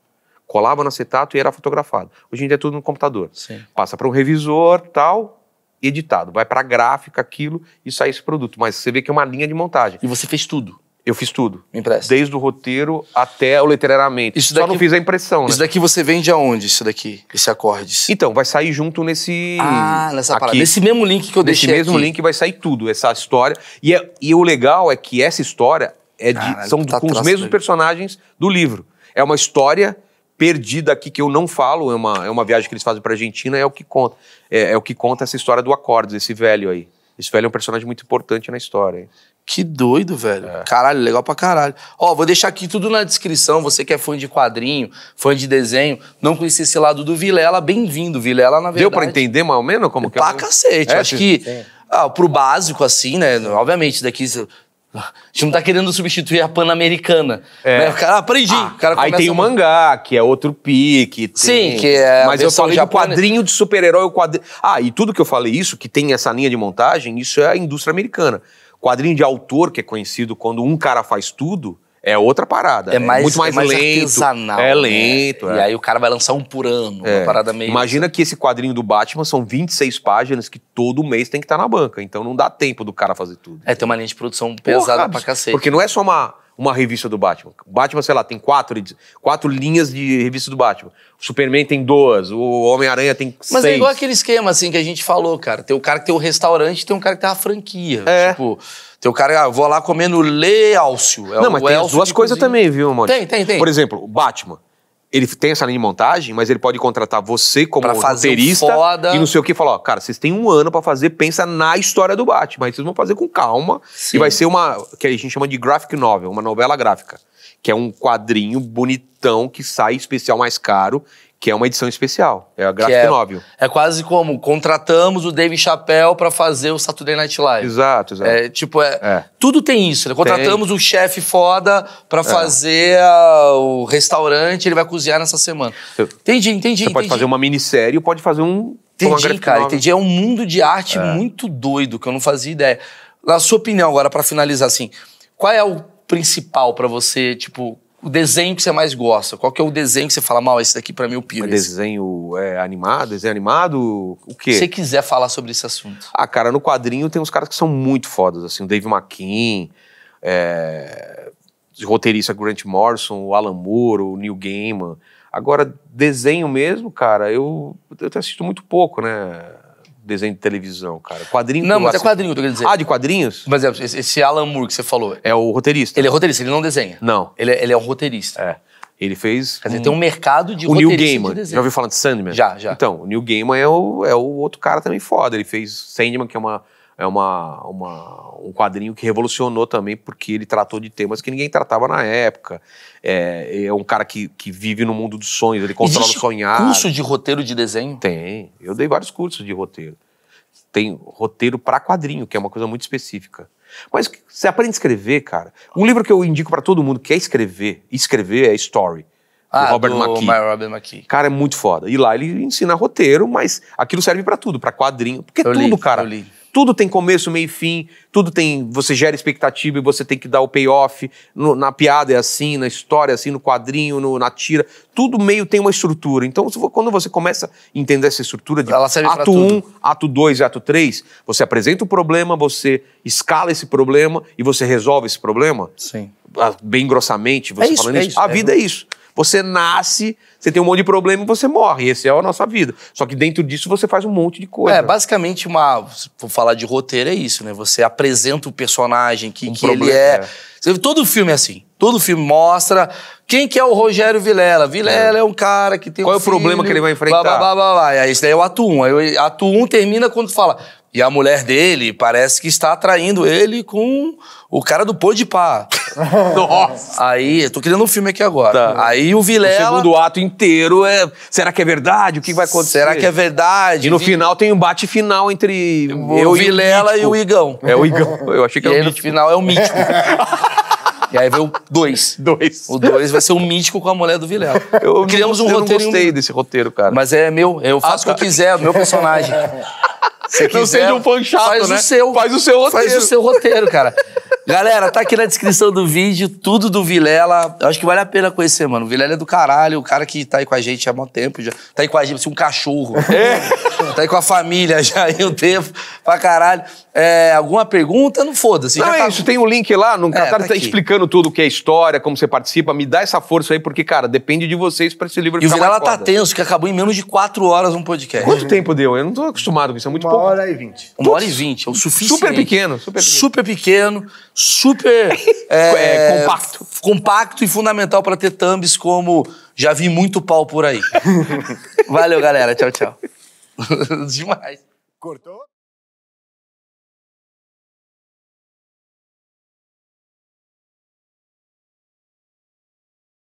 colava no acetato e era fotografado. Hoje em dia é tudo no computador. Sim. Passa para um revisor, tal, editado. Vai para gráfica, aquilo e sai esse produto. Mas você vê que é uma linha de montagem. E você fez tudo? Eu fiz tudo. Impresso. Desde o roteiro até o literariamente. Isso daqui, Só não fiz a impressão, né? Isso daqui você vende aonde, isso daqui? Esse acordes? Então, vai sair junto nesse... Ah, nessa aqui. parada. Nesse mesmo link que eu nesse deixei Nesse mesmo aqui. link vai sair tudo, essa história. E, é, e o legal é que essa história é de, Caralho, são tá com os mesmos dele. personagens do livro. É uma história perdida aqui que eu não falo, é uma, é uma viagem que eles fazem pra Argentina, é o que conta. É, é o que conta essa história do acordes, esse velho aí. Esse velho é um personagem muito importante na história. Que doido, velho. É. Caralho, legal pra caralho. Ó, vou deixar aqui tudo na descrição. Você que é fã de quadrinho, fã de desenho, não conhecia esse lado do Vilela, bem-vindo, Vilela, na verdade. Deu pra entender mais ou menos como é que é? Pra cacete. É, acho que, ah, pro básico, assim, né? Obviamente, daqui... A gente não tá querendo substituir a Pan-Americana. É. Né? O cara, aprendi. Ah, o cara aí tem o mangá, que é outro pique. Tem... Sim, que é. Mas eu falei japonesa. do quadrinho de super-herói. Quadri... Ah, e tudo que eu falei isso, que tem essa linha de montagem, isso é a indústria americana. Quadrinho de autor, que é conhecido quando um cara faz tudo, é outra parada. É, é mais, é muito mais, é mais lento. Artesanal, é né? lento. Né? É. E aí o cara vai lançar um por ano, é. uma parada meio. Imagina assim. que esse quadrinho do Batman são 26 páginas que todo mês tem que estar tá na banca. Então não dá tempo do cara fazer tudo. É, tem uma linha de produção pesada Porra, pra cacete. Porque não é só uma uma revista do Batman. Batman, sei lá, tem quatro, quatro linhas de revista do Batman. O Superman tem duas, o Homem-Aranha tem Mas é seis. Mas é igual aquele esquema, assim, que a gente falou, cara. Tem o cara que tem o um restaurante tem um cara que tem a franquia. É. Tipo... Tem o cara, ah, vou lá comendo Leálcio. É não, mas tem duas coisas também, viu, mano? Tem, tem, tem. Por exemplo, o Batman ele tem essa linha de montagem, mas ele pode contratar você como pra fazer roteirista foda. e não sei o que, falar, ó, cara, vocês têm um ano para fazer, pensa na história do Batman, mas vocês vão fazer com calma Sim. e vai ser uma, que a gente chama de graphic novel, uma novela gráfica, que é um quadrinho bonitão que sai especial mais caro que é uma edição especial, é a Graphic é, Novel. É quase como contratamos o Dave Chappelle para fazer o Saturday Night Live. Exato, exato. É, tipo, é, é. tudo tem isso, né? Contratamos tem. o chefe foda para é. fazer a, o restaurante, ele vai cozinhar nessa semana. Entendi, entendi. Você entendi. pode fazer uma minissérie ou pode fazer um Entendi, cara, novel. entendi. É um mundo de arte é. muito doido que eu não fazia ideia. Na sua opinião agora para finalizar assim, qual é o principal para você, tipo, o desenho que você mais gosta? Qual que é o desenho que você fala, mal, esse daqui para mim é o pior? desenho é, animado? Desenho animado? O quê? Se você quiser falar sobre esse assunto. Ah, cara, no quadrinho tem uns caras que são muito fodas, assim, o Dave McKean, é, roteirista Grant Morrison, o Alan Moore, o Neil Gaiman. Agora, desenho mesmo, cara, eu, eu assisto muito pouco, né? desenho de televisão, cara? Quadrinho Não, mas é quadrinho, tô querendo dizer. Ah, de quadrinhos? mas é esse, Alan Moore que você falou. É o roteirista. Ele é roteirista, ele não desenha. Não. Ele é, ele é um roteirista. É. Ele fez. Quer dizer, um, tem um mercado de o Neil Gaiman. De já ouviu falar de Sandman? Já, já. Então, o Neil Gaiman é o, é o outro cara também foda. Ele fez Sandman, que é uma é uma, uma, um quadrinho que revolucionou também, porque ele tratou de temas que ninguém tratava na época. É, é um cara que, que vive no mundo dos sonhos, ele controla Existe o sonhar. curso de roteiro de desenho? Tem. Eu dei vários cursos de roteiro. Tem roteiro para quadrinho, que é uma coisa muito específica. Mas você aprende a escrever, cara. Um livro que eu indico para todo mundo que é escrever, escrever é Story. Ah, do Robert, do McKee. Robert McKee. Cara, é muito foda. E lá ele ensina roteiro, mas aquilo serve para tudo, para quadrinho, porque eu tudo, li, cara. Eu li tudo tem começo, meio e fim, tudo tem. Você gera expectativa e você tem que dar o payoff. na piada é assim, na história é assim, no quadrinho, no, na tira. Tudo meio tem uma estrutura. Então, quando você começa a entender essa estrutura de ato 1, um, ato 2 e ato 3, você apresenta o problema, você escala esse problema e você resolve esse problema. Sim. Ah, bem grossamente, você é isso, falando é isso. isso. A é vida é isso. Você nasce, você tem um monte de problema e você morre. Essa é a nossa vida. Só que dentro disso você faz um monte de coisa. É, basicamente, uma. Vou falar de roteiro, é isso, né? Você apresenta o personagem, que, um que problema, ele é. é. Todo filme é assim. Todo filme mostra quem que é o Rogério Vilela. Vilela é, é um cara que tem Qual um é o filho, problema que ele vai enfrentar? Blá, blá, blá, blá, blá. Aí esse daí é o ato 1. o ato 1 termina quando fala e a mulher dele parece que está atraindo ele com o cara do pôr de Pá. Nossa! Aí, eu tô criando um filme aqui agora. Tá. Aí o Vilela... O segundo ato inteiro é... Será que é verdade? O que vai acontecer? Será que é verdade? E no Vi... final tem um bate final entre... eu o Vilela e o, e o Igão. É o Igão. Eu achei que e era o mítico. no final é o mítico. E aí veio o dois. Dois. O dois vai ser o mítico com a mulher do Vilela. Eu Criamos um roteiro. Eu não gostei um... desse roteiro, cara. Mas é meu. Eu faço ah, o que tá. eu quiser, é meu personagem. Você quiser, não seja um fã chato, faz né? O seu, faz o seu roteiro. Faz o seu roteiro, cara. Galera, tá aqui na descrição do vídeo tudo do Vilela. Eu acho que vale a pena conhecer, mano. O Vilela é do caralho, o cara que tá aí com a gente há muito tempo já. Tá aí com a gente, assim, um cachorro. É. Tá aí com a família já há um tempo, pra caralho. É, alguma pergunta? Não foda-se. Não, tá é tá... isso. Tem um link lá no é, tá tá explicando tudo o que é história, como você participa. Me dá essa força aí, porque, cara, depende de vocês pra esse livro e ficar E o Vilela tá tenso, que acabou em menos de quatro horas um podcast. Quanto tempo deu? Eu não tô acostumado com isso, é muito Uma pouco. Uma hora e vinte. Uma hora e vinte, é o suficiente. Super pequeno. Super pequeno. Super pequeno super é, é, compacto. compacto e fundamental para ter thumbs como já vi muito pau por aí. Valeu, galera. Tchau, tchau. Demais. Cortou?